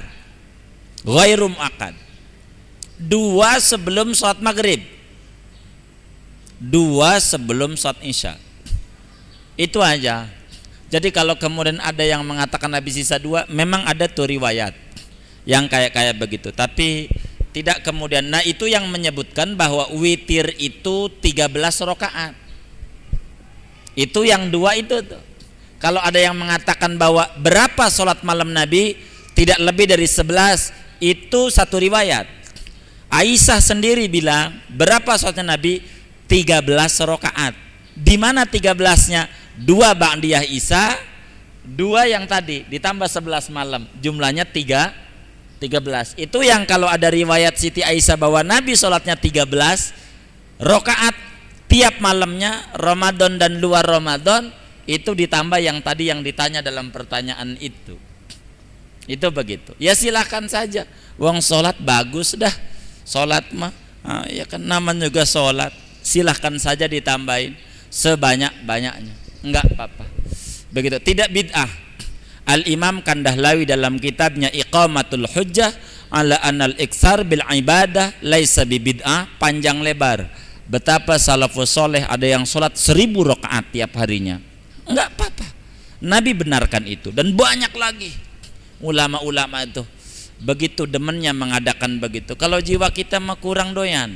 gairum muakad Dua sebelum sholat maghrib Dua sebelum sholat isya Itu aja Jadi kalau kemudian ada yang mengatakan Nabi sisa dua Memang ada tuh riwayat Yang kayak-kayak begitu Tapi tidak kemudian nah itu yang menyebutkan bahwa witir itu 13 rakaat itu yang dua itu tuh kalau ada yang mengatakan bahwa berapa sholat malam Nabi tidak lebih dari 11 itu satu riwayat Aisyah sendiri bilang berapa sholatnya Nabi 13 rakaat di mana 13 nya dua ba'diyah Isa dua yang tadi ditambah 11 malam jumlahnya tiga 13 itu yang kalau ada riwayat Siti Aisyah bahwa Nabi sholatnya 13 rokaat tiap malamnya Ramadan dan luar Ramadan itu ditambah yang tadi yang ditanya dalam pertanyaan itu itu begitu ya silahkan saja wong sholat bagus dah sholat mah ah, ya kan namanya juga sholat silahkan saja ditambahin sebanyak-banyaknya enggak apa-apa begitu tidak bid'ah Al-Imam Kandahlawi dalam kitabnya Iqamatul Hujjah ala anal iksar bil ibadah laisa bibid'ah panjang lebar betapa salafus soleh ada yang sholat seribu rakaat tiap harinya enggak apa-apa Nabi benarkan itu dan banyak lagi ulama-ulama itu begitu demennya mengadakan begitu kalau jiwa kita mah kurang doyan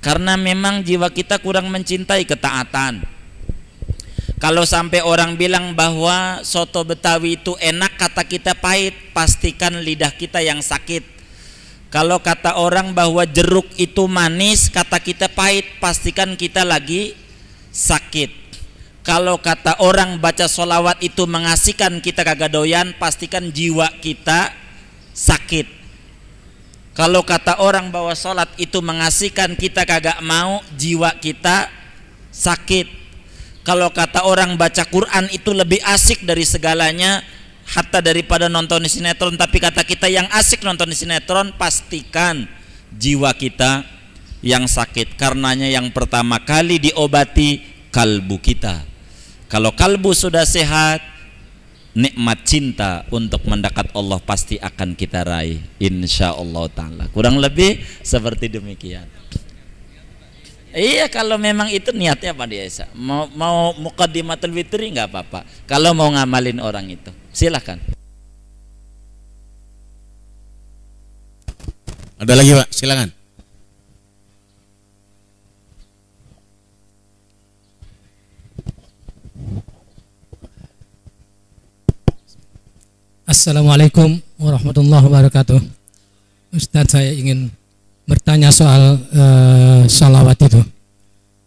karena memang jiwa kita kurang mencintai ketaatan kalau sampai orang bilang bahwa soto Betawi itu enak, kata kita pahit, pastikan lidah kita yang sakit. Kalau kata orang bahwa jeruk itu manis, kata kita pahit, pastikan kita lagi sakit. Kalau kata orang baca solawat itu mengasihkan kita kagak doyan, pastikan jiwa kita sakit. Kalau kata orang bahwa sholat itu mengasihkan kita kagak mau, jiwa kita sakit kalau kata orang baca Quran itu lebih asik dari segalanya hatta daripada nonton di sinetron tapi kata kita yang asik nonton di sinetron pastikan jiwa kita yang sakit karenanya yang pertama kali diobati kalbu kita kalau kalbu sudah sehat nikmat cinta untuk mendekat Allah pasti akan kita raih insya Allah ta'ala kurang lebih seperti demikian Iya kalau memang itu niatnya Pak Desa mau mau mukadimatul witri nggak apa-apa. Kalau mau ngamalin orang itu silahkan. Ada lagi Pak, silakan. Assalamualaikum warahmatullahi wabarakatuh. Ustadz saya ingin bertanya soal uh, salawat itu.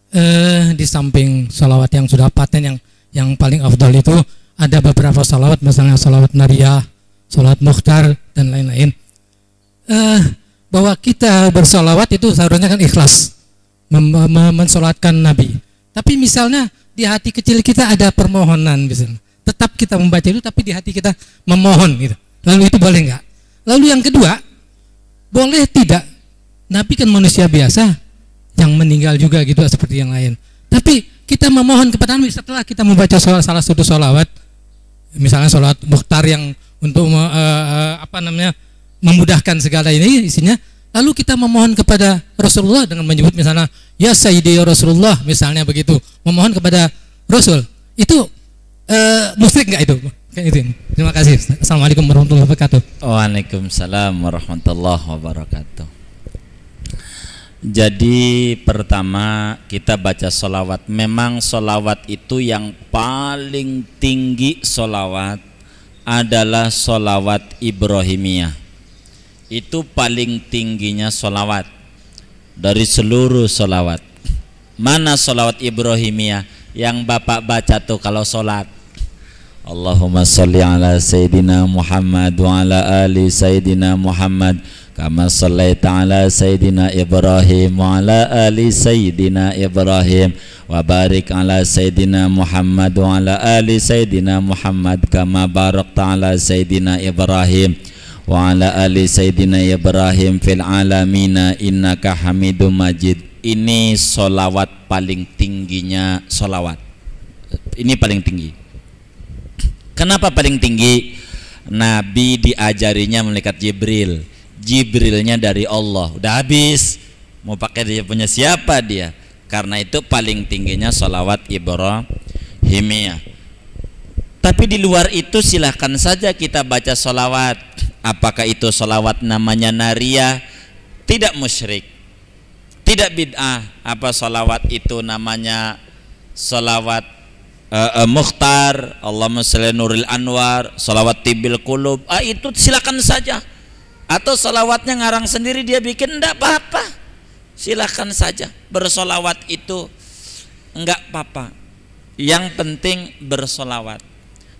Uh, di samping salawat yang sudah paten yang yang paling afdal itu ada beberapa salawat misalnya salawat nariyah, salawat muhtar dan lain-lain. Uh, bahwa kita bersalawat itu seharusnya kan ikhlas mensolatkan Nabi. Tapi misalnya di hati kecil kita ada permohonan misalnya. Tetap kita membaca itu tapi di hati kita memohon gitu. Lalu itu boleh nggak? Lalu yang kedua, boleh tidak Nabi kan manusia biasa yang meninggal juga gitu seperti yang lain. Tapi kita memohon kepada Nabi setelah kita membaca salah, salah satu solawat, misalnya solawat muhtar yang untuk uh, uh, apa namanya memudahkan segala ini isinya. Lalu kita memohon kepada Rasulullah dengan menyebut misalnya ya Sayyidi ya Rasulullah misalnya begitu, memohon kepada Rasul. Itu uh, musyrik nggak itu? itu. Terima kasih. Assalamualaikum warahmatullahi wabarakatuh. Waalaikumsalam warahmatullahi wabarakatuh. Jadi pertama kita baca solawat Memang solawat itu yang paling tinggi solawat Adalah solawat Ibrahimiyah Itu paling tingginya solawat Dari seluruh solawat Mana solawat Ibrahimiyah Yang Bapak baca tuh kalau solat Allahumma salli ala Sayyidina Muhammad Wa ala ali Sayyidina Muhammad كما صليت على سيدنا إبراهيم وعلى آل سيدنا إبراهيم وبارك على سيدنا محمد وعلى آل سيدنا محمد كما باركت على سيدنا إبراهيم وعلى آل سيدنا إبراهيم في العالمين إنك حميد مجيد ini solawat paling tingginya solawat ini paling tinggi kenapa paling tinggi Nabi diajarinya melekat Jibril Jibrilnya dari Allah udah habis mau pakai dia punya siapa dia karena itu paling tingginya salawat Ibrahimiyah tapi di luar itu silahkan saja kita baca salawat apakah itu salawat namanya naria tidak musyrik tidak bid'ah apa salawat itu namanya salawat uh, eh, uh, eh, mukhtar Allahumma nuril anwar salawat tibil kulub ah, itu silakan saja atau solawatnya ngarang sendiri dia bikin Tidak apa-apa silahkan saja bersolawat itu enggak apa-apa yang penting bersolawat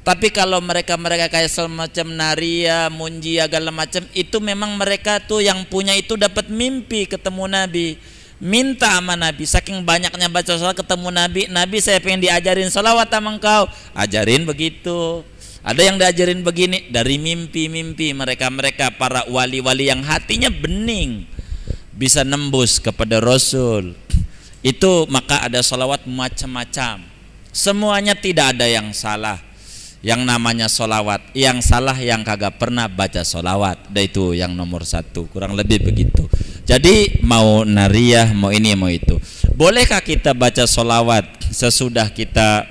tapi kalau mereka-mereka kayak semacam Naria, Munji, agak macam itu memang mereka tuh yang punya itu dapat mimpi ketemu Nabi minta sama Nabi saking banyaknya baca solawat ketemu Nabi Nabi saya pengen diajarin solawat sama engkau ajarin begitu ada yang diajarin begini dari mimpi-mimpi mereka-mereka para wali-wali yang hatinya bening bisa nembus kepada Rasul. Itu maka ada salawat macam-macam. Semuanya tidak ada yang salah. Yang namanya solawat Yang salah yang kagak pernah baca solawat Dan itu yang nomor satu Kurang lebih begitu Jadi mau nariyah, mau ini, mau itu Bolehkah kita baca solawat Sesudah kita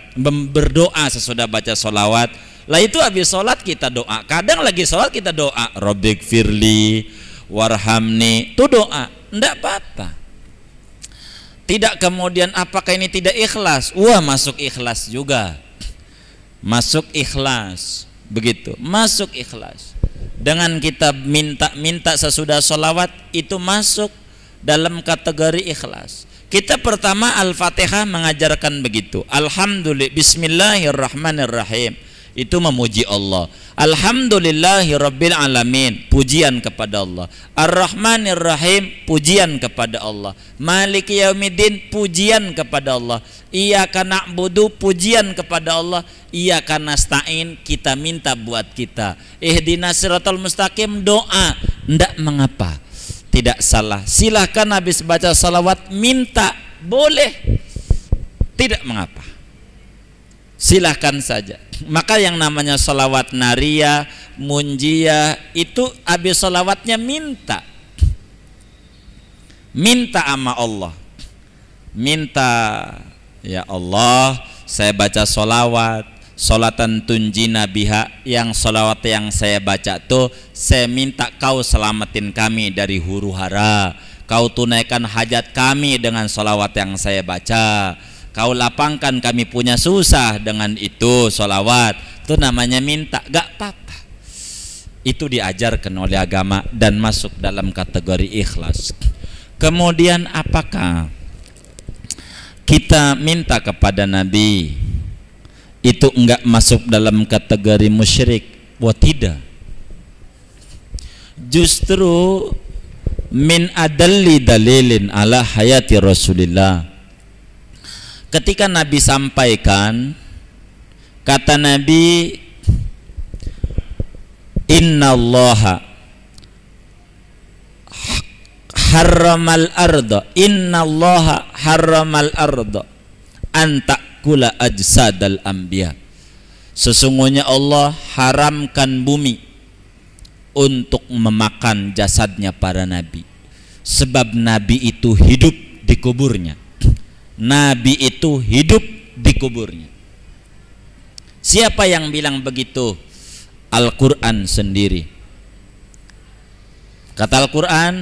berdoa sesudah baca solawat lah itu habis sholat kita doa kadang lagi sholat kita doa robik firli warhamni itu doa apa patah tidak kemudian apakah ini tidak ikhlas wah masuk ikhlas juga masuk ikhlas begitu masuk ikhlas dengan kita minta-minta sesudah sholawat itu masuk dalam kategori ikhlas kita pertama Al-Fatihah mengajarkan begitu Alhamdulillah Bismillahirrahmanirrahim itu memuji Allah Alhamdulillahi Rabbil Alamin pujian kepada Allah Ar-Rahmanir Rahim pujian kepada Allah Maliki Yaumiddin pujian kepada Allah Ia karena budu pujian kepada Allah Ia karena stain kita minta buat kita Ihdina siratul mustaqim doa ndak mengapa tidak salah silahkan habis baca salawat minta boleh tidak mengapa silahkan saja maka yang namanya salawat naria munjia itu abis salawatnya minta minta ama Allah minta ya Allah saya baca solawat salatan tunjina biha yang solawat yang saya baca tuh saya minta kau selamatin kami dari huru hara kau tunaikan hajat kami dengan solawat yang saya baca Kau lapangkan kami punya susah dengan itu solawat. Itu namanya minta, gak apa-apa. Itu diajarkan oleh agama dan masuk dalam kategori ikhlas. Kemudian apakah kita minta kepada Nabi itu enggak masuk dalam kategori musyrik? Wah tidak. Justru min adalli dalilin ala hayati Rasulillah ketika Nabi sampaikan kata Nabi innallaha harramal arda innallaha harramal arda antakula ajsadal anbiya sesungguhnya Allah haramkan bumi untuk memakan jasadnya para nabi sebab nabi itu hidup di kuburnya Nabi itu hidup di kuburnya. Siapa yang bilang begitu? Al-Quran sendiri. Kata Al-Quran,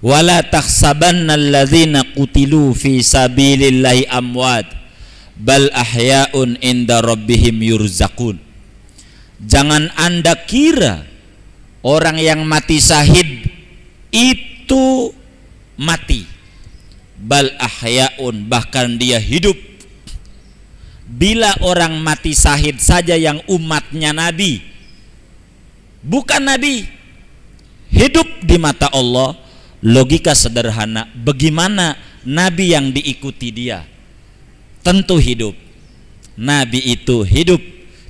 wala taksabanna alladhina kutilu fi sabilillahi amwat bal ahya'un inda rabbihim yurzakun jangan anda kira orang yang mati sahid itu mati bal ahyaun bahkan dia hidup bila orang mati sahid saja yang umatnya nabi bukan nabi hidup di mata Allah logika sederhana bagaimana nabi yang diikuti dia tentu hidup nabi itu hidup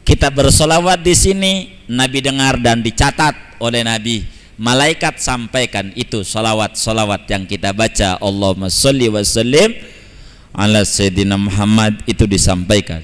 kita bersolawat di sini nabi dengar dan dicatat oleh nabi malaikat sampaikan itu salawat-salawat yang kita baca Allahumma salli wa sallim ala sayyidina Muhammad itu disampaikan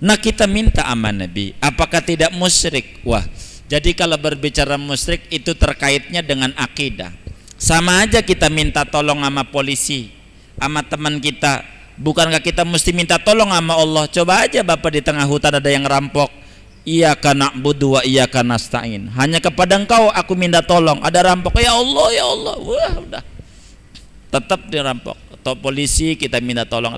nah kita minta aman Nabi apakah tidak musyrik wah jadi kalau berbicara musyrik itu terkaitnya dengan akidah sama aja kita minta tolong sama polisi sama teman kita bukankah kita mesti minta tolong sama Allah coba aja Bapak di tengah hutan ada yang rampok karena na'budu wa karena nasta'in. Hanya kepada Engkau aku minta tolong. Ada rampok, ya Allah, ya Allah. Wah, udah. Tetap dirampok atau polisi kita minta tolong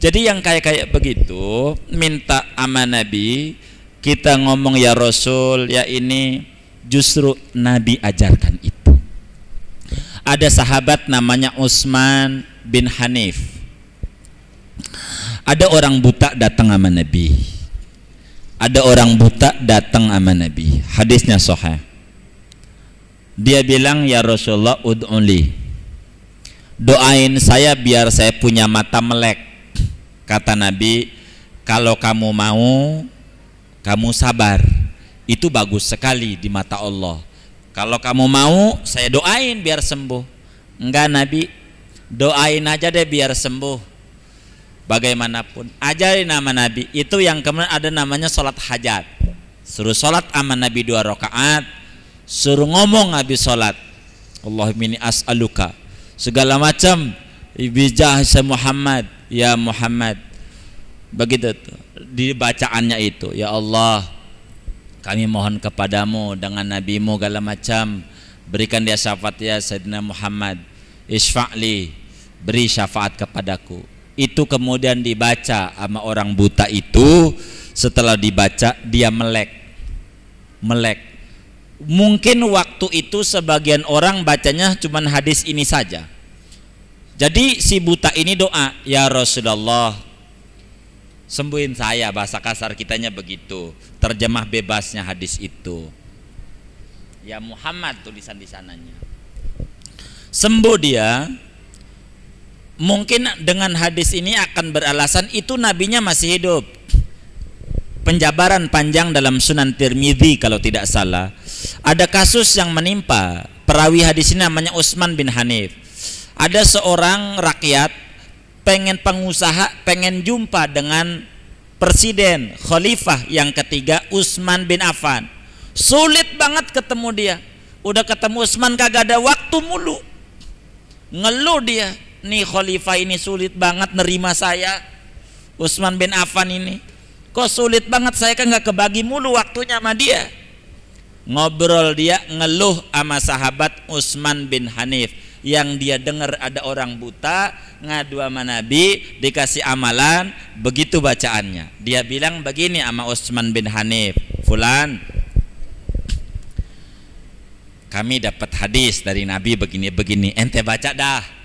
Jadi yang kayak-kayak begitu minta aman Nabi, kita ngomong ya Rasul, ya ini justru Nabi ajarkan itu. Ada sahabat namanya Utsman bin Hanif. Ada orang buta datang sama Nabi ada orang buta datang sama Nabi hadisnya sahih dia bilang ya Rasulullah ud'uli doain saya biar saya punya mata melek kata Nabi kalau kamu mau kamu sabar itu bagus sekali di mata Allah kalau kamu mau saya doain biar sembuh enggak Nabi doain aja deh biar sembuh bagaimanapun ajarin nama Nabi itu yang kemudian ada namanya sholat hajat suruh sholat aman Nabi dua rakaat suruh ngomong habis sholat Allahumma as'aluka segala macam bijah Muhammad ya Muhammad begitu tuh di bacaannya itu ya Allah kami mohon kepadamu dengan nabimu segala macam berikan dia syafaat ya Sayyidina Muhammad isfa'li beri syafaat kepadaku itu kemudian dibaca sama orang buta itu setelah dibaca dia melek melek mungkin waktu itu sebagian orang bacanya cuma hadis ini saja jadi si buta ini doa ya Rasulullah sembuhin saya bahasa kasar kitanya begitu terjemah bebasnya hadis itu ya Muhammad tulisan di sananya sembuh dia mungkin dengan hadis ini akan beralasan itu nabinya masih hidup penjabaran panjang dalam sunan Tirmidzi kalau tidak salah ada kasus yang menimpa perawi hadis ini namanya Usman bin Hanif ada seorang rakyat pengen pengusaha pengen jumpa dengan presiden khalifah yang ketiga Usman bin Affan sulit banget ketemu dia udah ketemu Usman kagak ada waktu mulu ngeluh dia nih khalifah ini sulit banget nerima saya Utsman bin Affan ini kok sulit banget saya kan nggak kebagi mulu waktunya sama dia ngobrol dia ngeluh sama sahabat Utsman bin Hanif yang dia dengar ada orang buta ngadu sama Nabi dikasih amalan begitu bacaannya dia bilang begini sama Utsman bin Hanif fulan kami dapat hadis dari Nabi begini begini ente baca dah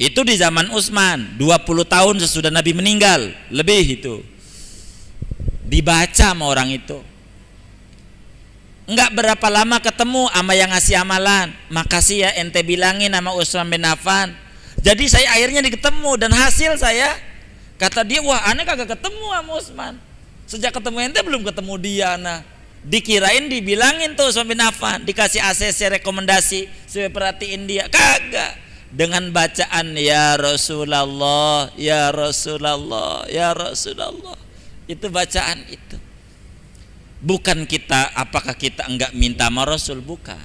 itu di zaman Utsman, 20 tahun sesudah Nabi meninggal, lebih itu. Dibaca sama orang itu. Enggak berapa lama ketemu sama yang ngasih amalan. Makasih ya ente bilangin sama Utsman bin Affan. Jadi saya akhirnya diketemu dan hasil saya kata dia wah aneh kagak ketemu sama Utsman. Sejak ketemu ente belum ketemu dia nah. Dikirain dibilangin tuh Utsman bin Affan, dikasih ACC rekomendasi supaya perhatiin dia. Kagak dengan bacaan ya Rasulullah, ya Rasulullah, ya Rasulullah. Itu bacaan itu. Bukan kita apakah kita enggak minta sama Rasul bukan.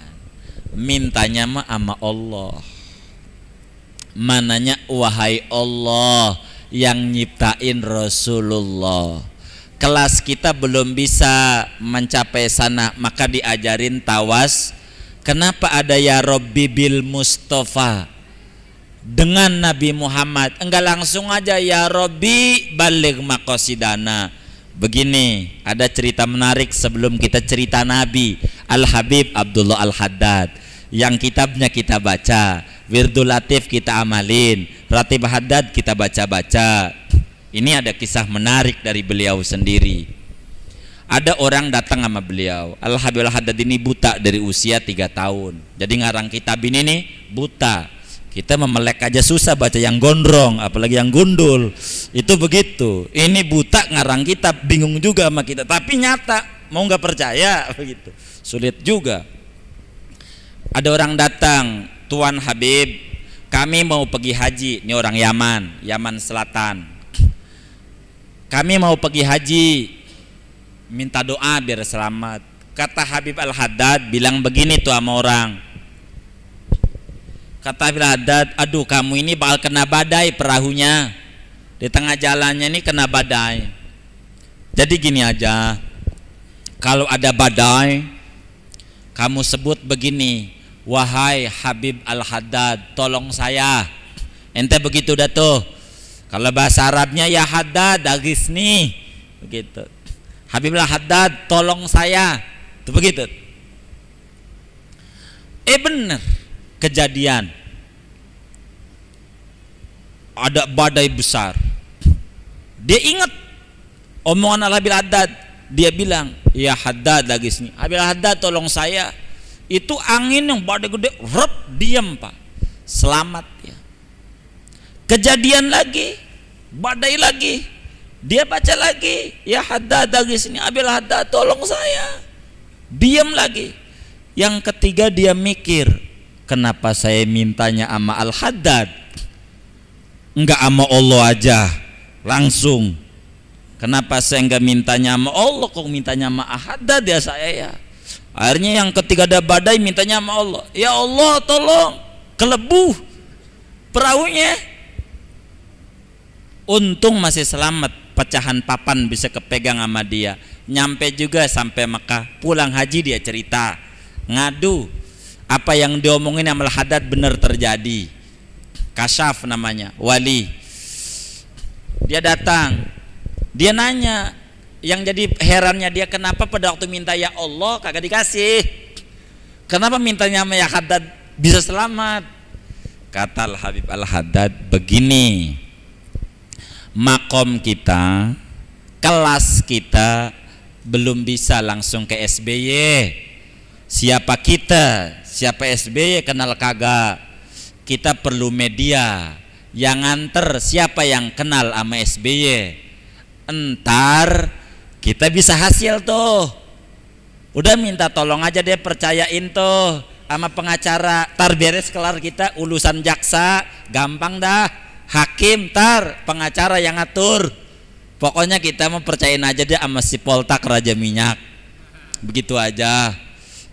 Mintanya mah sama Allah. Mananya wahai Allah yang nyiptain Rasulullah. Kelas kita belum bisa mencapai sana, maka diajarin tawas. Kenapa ada ya Robbi bil Mustafa? dengan Nabi Muhammad enggak langsung aja ya Robi balik makosidana begini ada cerita menarik sebelum kita cerita Nabi Al-Habib Abdullah Al-Haddad yang kitabnya kita baca Wirdul Latif kita amalin Ratib Haddad kita baca-baca ini ada kisah menarik dari beliau sendiri ada orang datang sama beliau Al-Habib Al-Haddad ini buta dari usia tiga tahun jadi ngarang kitab ini nih buta kita memelek aja susah baca yang gondrong, apalagi yang gundul. Itu begitu. Ini buta ngarang kita, bingung juga sama kita. Tapi nyata, mau nggak percaya (laughs) begitu. Sulit juga. Ada orang datang, Tuan Habib, kami mau pergi haji. Ini orang Yaman, Yaman Selatan. Kami mau pergi haji. Minta doa biar selamat. Kata Habib Al-Haddad bilang begini tuh sama orang kata Filadad aduh kamu ini bakal kena badai perahunya di tengah jalannya ini kena badai jadi gini aja kalau ada badai kamu sebut begini wahai Habib Al-Haddad tolong saya ente begitu dah tuh kalau bahasa Arabnya ya Haddad agisni begitu Habib Al-Haddad tolong saya tuh begitu eh bener kejadian ada badai besar dia ingat omongan Al Habil Haddad dia bilang ya Haddad lagi sini Habil Haddad tolong saya itu angin yang badai gede rep diam pak selamat ya kejadian lagi badai lagi dia baca lagi ya Haddad lagi sini Habil Haddad tolong saya diam lagi yang ketiga dia mikir Kenapa saya mintanya sama Al-Haddad? Enggak sama Allah aja, langsung. Kenapa saya enggak mintanya sama Allah, kok mintanya sama Al-Haddad ya saya ya? Akhirnya yang ketiga ada badai mintanya sama Allah. Ya Allah tolong kelebu perahunya. Untung masih selamat pecahan papan bisa kepegang sama dia. Nyampe juga sampai Mekah, pulang haji dia cerita, ngadu apa yang diomongin amal hadat benar terjadi kasaf namanya wali dia datang dia nanya yang jadi herannya dia kenapa pada waktu minta ya Allah kagak dikasih kenapa mintanya sama ya hadat bisa selamat kata al Habib al Haddad begini makom kita kelas kita belum bisa langsung ke SBY siapa kita siapa SBY ya kenal kagak kita perlu media yang nganter siapa yang kenal sama SBY ya. entar kita bisa hasil tuh udah minta tolong aja deh percayain tuh sama pengacara tar beres kelar kita ulusan jaksa gampang dah hakim tar pengacara yang ngatur pokoknya kita mau percayain aja deh sama si poltak raja minyak begitu aja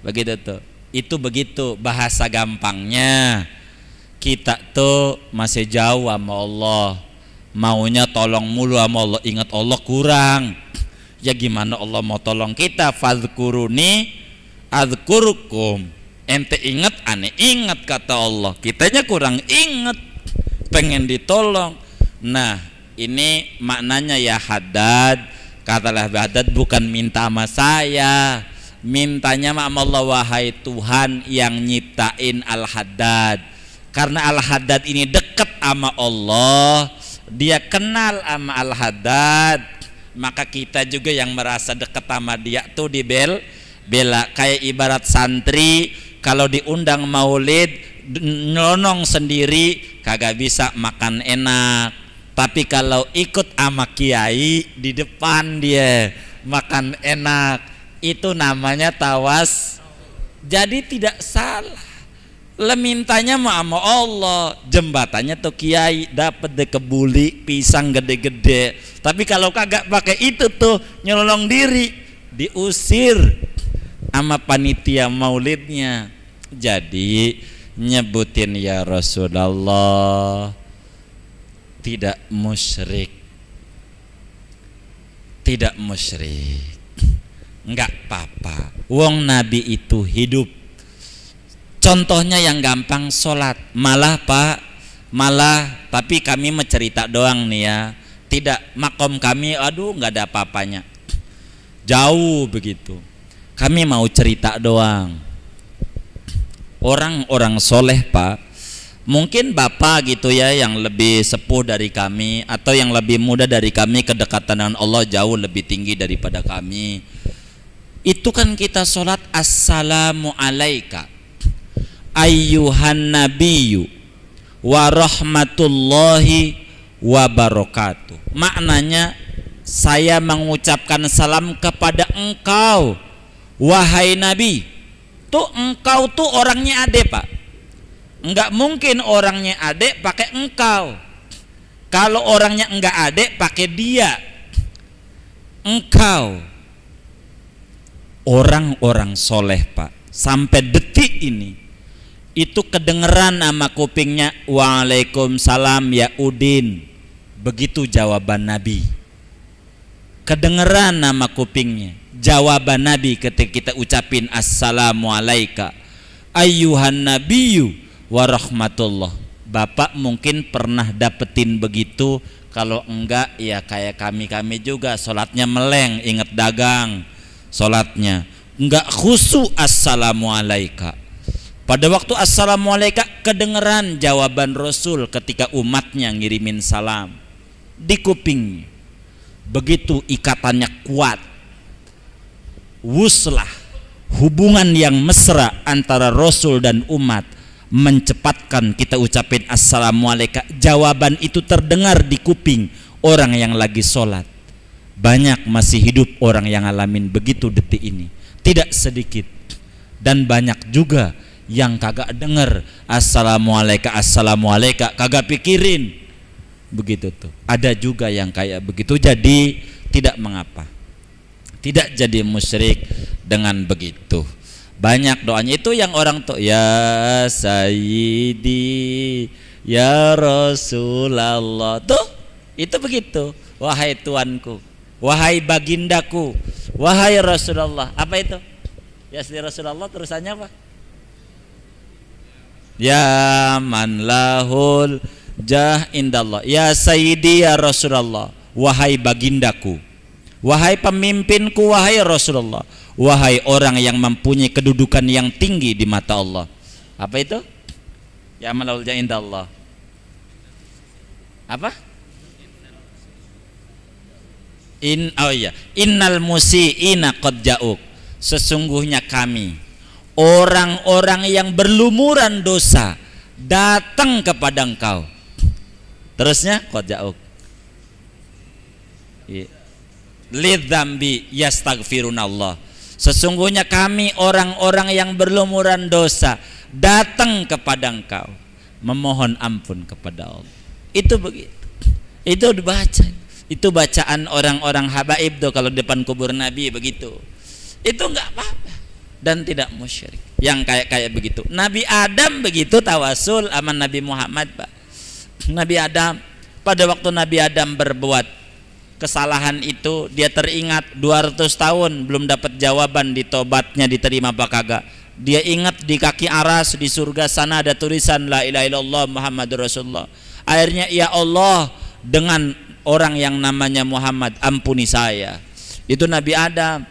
begitu tuh itu begitu bahasa gampangnya kita tuh masih jauh sama Allah maunya tolong mulu sama Allah ingat Allah kurang (clears throat) ya gimana Allah mau tolong kita fadkuruni adkurukum ente ingat ane ingat kata Allah kitanya kurang ingat pengen ditolong nah ini maknanya ya hadad katalah hadad bukan minta sama saya mintanya sama Allah wahai Tuhan yang nyiptain al hadad karena al hadad ini dekat sama Allah dia kenal sama al hadad maka kita juga yang merasa dekat sama dia tuh bel bela kayak ibarat santri kalau diundang maulid nyelonong sendiri kagak bisa makan enak tapi kalau ikut ama kiai di depan dia makan enak itu namanya tawas. Jadi tidak salah. Lemintanya mau sama Allah. Jembatannya tuh kiai dapat kebuli pisang gede-gede. Tapi kalau kagak pakai itu tuh nyolong diri diusir sama panitia maulidnya. Jadi nyebutin ya Rasulullah tidak musyrik tidak musyrik Enggak apa-apa. Wong Nabi itu hidup. Contohnya yang gampang sholat, malah Pak, malah tapi kami mencerita doang nih ya. Tidak makom kami, aduh enggak ada apa-apanya. Jauh begitu. Kami mau cerita doang. Orang-orang soleh Pak, mungkin bapak gitu ya yang lebih sepuh dari kami atau yang lebih muda dari kami kedekatan dengan Allah jauh lebih tinggi daripada kami itu kan kita sholat Assalamu alaika Ayyuhan nabiyu Wa rahmatullahi wa barakatuh Maknanya saya mengucapkan salam kepada engkau Wahai Nabi Tuh engkau tuh orangnya adek pak Enggak mungkin orangnya adek pakai engkau Kalau orangnya enggak adek pakai dia Engkau orang-orang soleh pak sampai detik ini itu kedengeran sama kupingnya Waalaikumsalam ya Udin begitu jawaban Nabi kedengeran nama kupingnya jawaban Nabi ketika kita ucapin Assalamualaika ayuhan nabiyyu warahmatullah Bapak mungkin pernah dapetin begitu kalau enggak ya kayak kami-kami juga sholatnya meleng inget dagang Salatnya enggak khusu assalamualaika. Pada waktu assalamualaika kedengeran jawaban Rasul ketika umatnya ngirimin salam di kuping Begitu ikatannya kuat. Wuslah hubungan yang mesra antara Rasul dan umat mencepatkan kita ucapin assalamualaikum jawaban itu terdengar di kuping orang yang lagi sholat banyak masih hidup orang yang alamin begitu detik ini. Tidak sedikit. Dan banyak juga yang kagak dengar assalamualaikum assalamualaikum kagak pikirin begitu tuh ada juga yang kayak begitu jadi tidak mengapa tidak jadi musyrik dengan begitu banyak doanya itu yang orang tuh ya sayyidi ya rasulullah tuh itu begitu wahai tuanku wahai bagindaku wahai Rasulullah apa itu Ya, Yasli Rasulullah terusannya apa Ya man lahul jah indallah Ya Sayyidi ya Rasulullah Wahai bagindaku Wahai pemimpinku wahai Rasulullah Wahai orang yang mempunyai kedudukan yang tinggi di mata Allah Apa itu? Ya man lahul jah indallah Apa? In oh iya, innal musiina qad ja'uk. Sesungguhnya kami orang-orang yang berlumuran dosa datang kepada engkau. Terusnya qad ja'uk. Iya. Lidzambi Allah Sesungguhnya kami orang-orang yang berlumuran dosa datang kepada engkau memohon ampun kepada Allah. Itu begitu. Itu dibaca itu bacaan orang-orang habaib tuh kalau depan kubur Nabi begitu itu enggak apa-apa dan tidak musyrik yang kayak kayak begitu Nabi Adam begitu tawasul aman Nabi Muhammad pak (clears throat) Nabi Adam pada waktu Nabi Adam berbuat kesalahan itu dia teringat 200 tahun belum dapat jawaban di tobatnya diterima pak kagak dia ingat di kaki aras di surga sana ada tulisan la ilaha illallah Muhammadur Rasulullah akhirnya ya Allah dengan orang yang namanya Muhammad ampuni saya itu Nabi Adam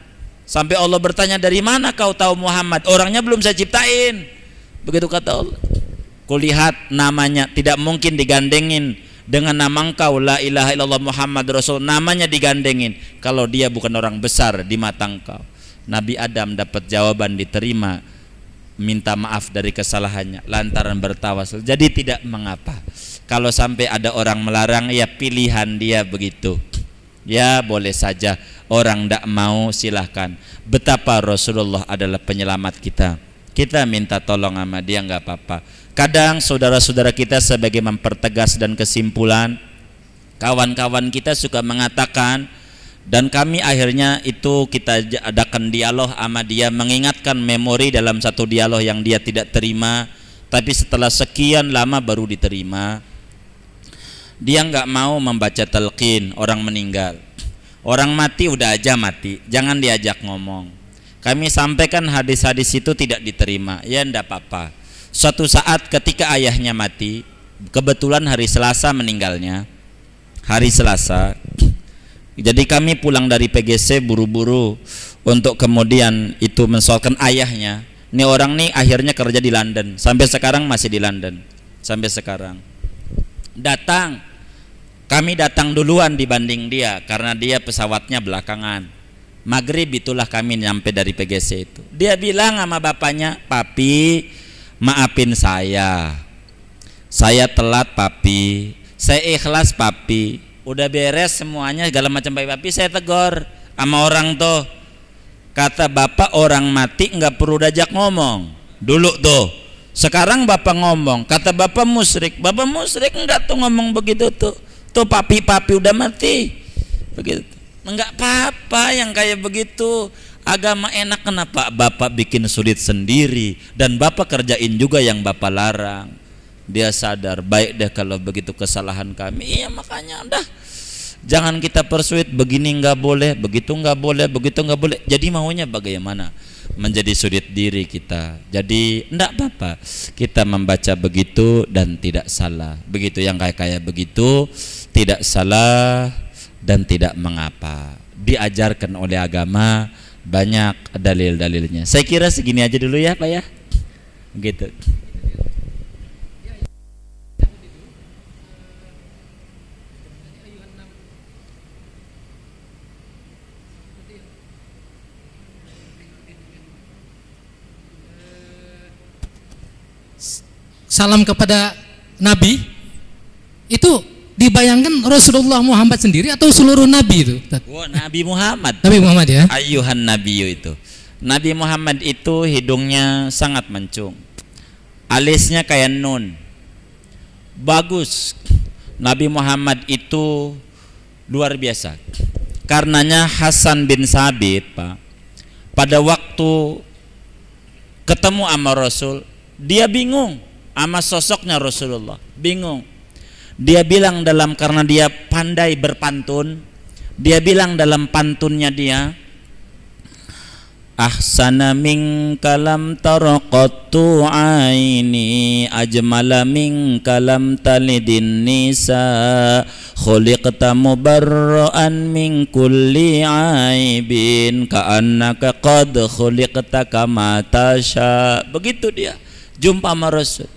sampai Allah bertanya dari mana kau tahu Muhammad orangnya belum saya ciptain begitu kata Allah kulihat namanya tidak mungkin digandengin dengan nama engkau la ilaha illallah Muhammad Rasul namanya digandengin kalau dia bukan orang besar di mata engkau Nabi Adam dapat jawaban diterima minta maaf dari kesalahannya lantaran bertawasul. jadi tidak mengapa kalau sampai ada orang melarang ya pilihan dia begitu ya boleh saja orang tidak mau silahkan betapa Rasulullah adalah penyelamat kita kita minta tolong sama dia nggak apa-apa kadang saudara-saudara kita sebagai mempertegas dan kesimpulan kawan-kawan kita suka mengatakan dan kami akhirnya itu kita adakan dialog sama dia mengingatkan memori dalam satu dialog yang dia tidak terima tapi setelah sekian lama baru diterima dia nggak mau membaca telkin orang meninggal orang mati udah aja mati jangan diajak ngomong kami sampaikan hadis-hadis itu tidak diterima ya ndak apa-apa suatu saat ketika ayahnya mati kebetulan hari Selasa meninggalnya hari Selasa jadi kami pulang dari PGC buru-buru untuk kemudian itu mensolkan ayahnya ini orang nih akhirnya kerja di London sampai sekarang masih di London sampai sekarang datang kami datang duluan dibanding dia karena dia pesawatnya belakangan. Maghrib itulah kami nyampe dari PGC itu. Dia bilang sama bapaknya, "Papi, maafin saya. Saya telat, Papi. Saya ikhlas, Papi. Udah beres semuanya segala macam baik papi saya tegur sama orang tuh kata bapak orang mati nggak perlu dajak ngomong dulu tuh sekarang bapak ngomong kata bapak musrik bapak musrik nggak tuh ngomong begitu tuh Tuh gitu, papi-papi udah mati. Begitu. nggak apa-apa yang kayak begitu. Agama enak kenapa Bapak bikin sulit sendiri dan Bapak kerjain juga yang Bapak larang. Dia sadar baik deh kalau begitu kesalahan kami. Iya makanya udah jangan kita persuit begini nggak boleh, begitu nggak boleh, begitu nggak boleh. Jadi maunya bagaimana? Menjadi sulit diri kita. Jadi enggak apa-apa kita membaca begitu dan tidak salah. Begitu yang kayak kayak begitu tidak salah dan tidak mengapa. Diajarkan oleh agama banyak dalil-dalilnya. Saya kira segini aja dulu ya, Pak ya. Gitu. Salam kepada Nabi itu dibayangkan Rasulullah Muhammad sendiri atau seluruh nabi itu? Oh, nabi Muhammad. Nabi Muhammad ya. Ayuhan Nabi itu. Nabi Muhammad itu hidungnya sangat mencung, Alisnya kayak nun. Bagus. Nabi Muhammad itu luar biasa. Karenanya Hasan bin Sabit, Pak, pada waktu ketemu sama Rasul, dia bingung sama sosoknya Rasulullah. Bingung dia bilang dalam karena dia pandai berpantun, dia bilang dalam pantunnya dia Ahsana min kalam tarqattu aini ajmala min kalam talidin nisa khuliqta mubarra'an min kulli aibin ka'annaka qad khuliqta kama tasha begitu dia jumpa sama Rasul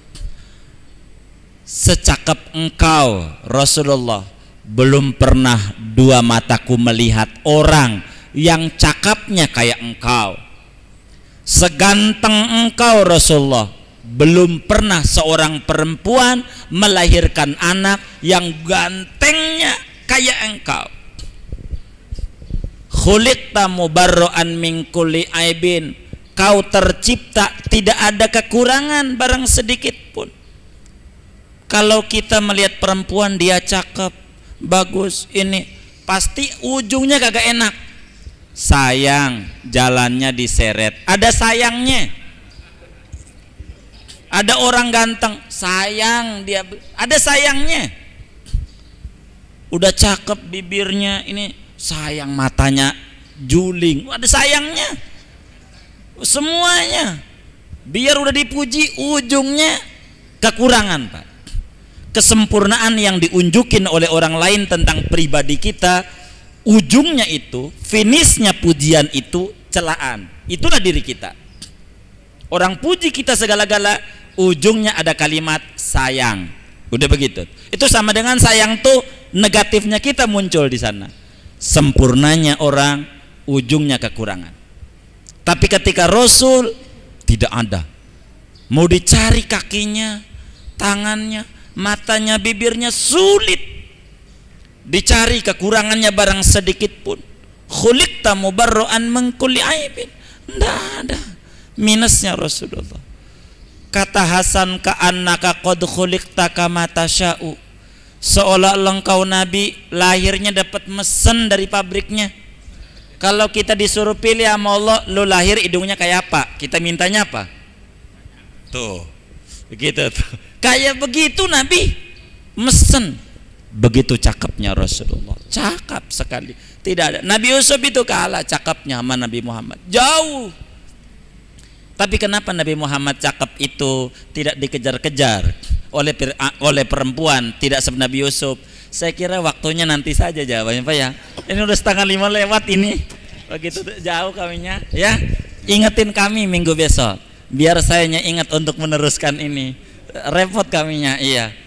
secakap engkau Rasulullah belum pernah dua mataku melihat orang yang cakapnya kayak engkau seganteng engkau Rasulullah belum pernah seorang perempuan melahirkan anak yang gantengnya kayak engkau khulikta mubarro'an minkuli aibin kau tercipta tidak ada kekurangan barang sedikit pun kalau kita melihat perempuan dia cakep, bagus, ini pasti ujungnya kagak enak. Sayang, jalannya diseret. Ada sayangnya. Ada orang ganteng, sayang dia ada sayangnya. Udah cakep bibirnya, ini sayang matanya juling. Ada sayangnya. Semuanya. Biar udah dipuji ujungnya kekurangan, Pak kesempurnaan yang diunjukin oleh orang lain tentang pribadi kita ujungnya itu finishnya pujian itu celaan itulah diri kita orang puji kita segala-gala ujungnya ada kalimat sayang udah begitu itu sama dengan sayang tuh negatifnya kita muncul di sana sempurnanya orang ujungnya kekurangan tapi ketika Rasul tidak ada mau dicari kakinya tangannya matanya, bibirnya sulit dicari kekurangannya barang sedikit pun. Khuliqta mubarra'an an mengkuli aibin. tidak ada minusnya Rasulullah. Kata Hasan ka anak kod khuliqta kama syau Seolah engkau Nabi lahirnya dapat mesen dari pabriknya. Kalau kita disuruh pilih sama Allah, lu lahir hidungnya kayak apa? Kita mintanya apa? Tuh Begitu tuh. Kayak begitu Nabi mesen. Begitu cakapnya Rasulullah. Cakap sekali. Tidak ada. Nabi Yusuf itu kalah cakapnya sama Nabi Muhammad. Jauh. Tapi kenapa Nabi Muhammad cakap itu tidak dikejar-kejar oleh oleh perempuan, tidak seperti Nabi Yusuf? Saya kira waktunya nanti saja jawabnya Pak ya. Ini udah setengah lima lewat ini. Begitu jauh kaminya ya. Ingetin kami minggu besok biar saya ingat untuk meneruskan ini repot kaminya iya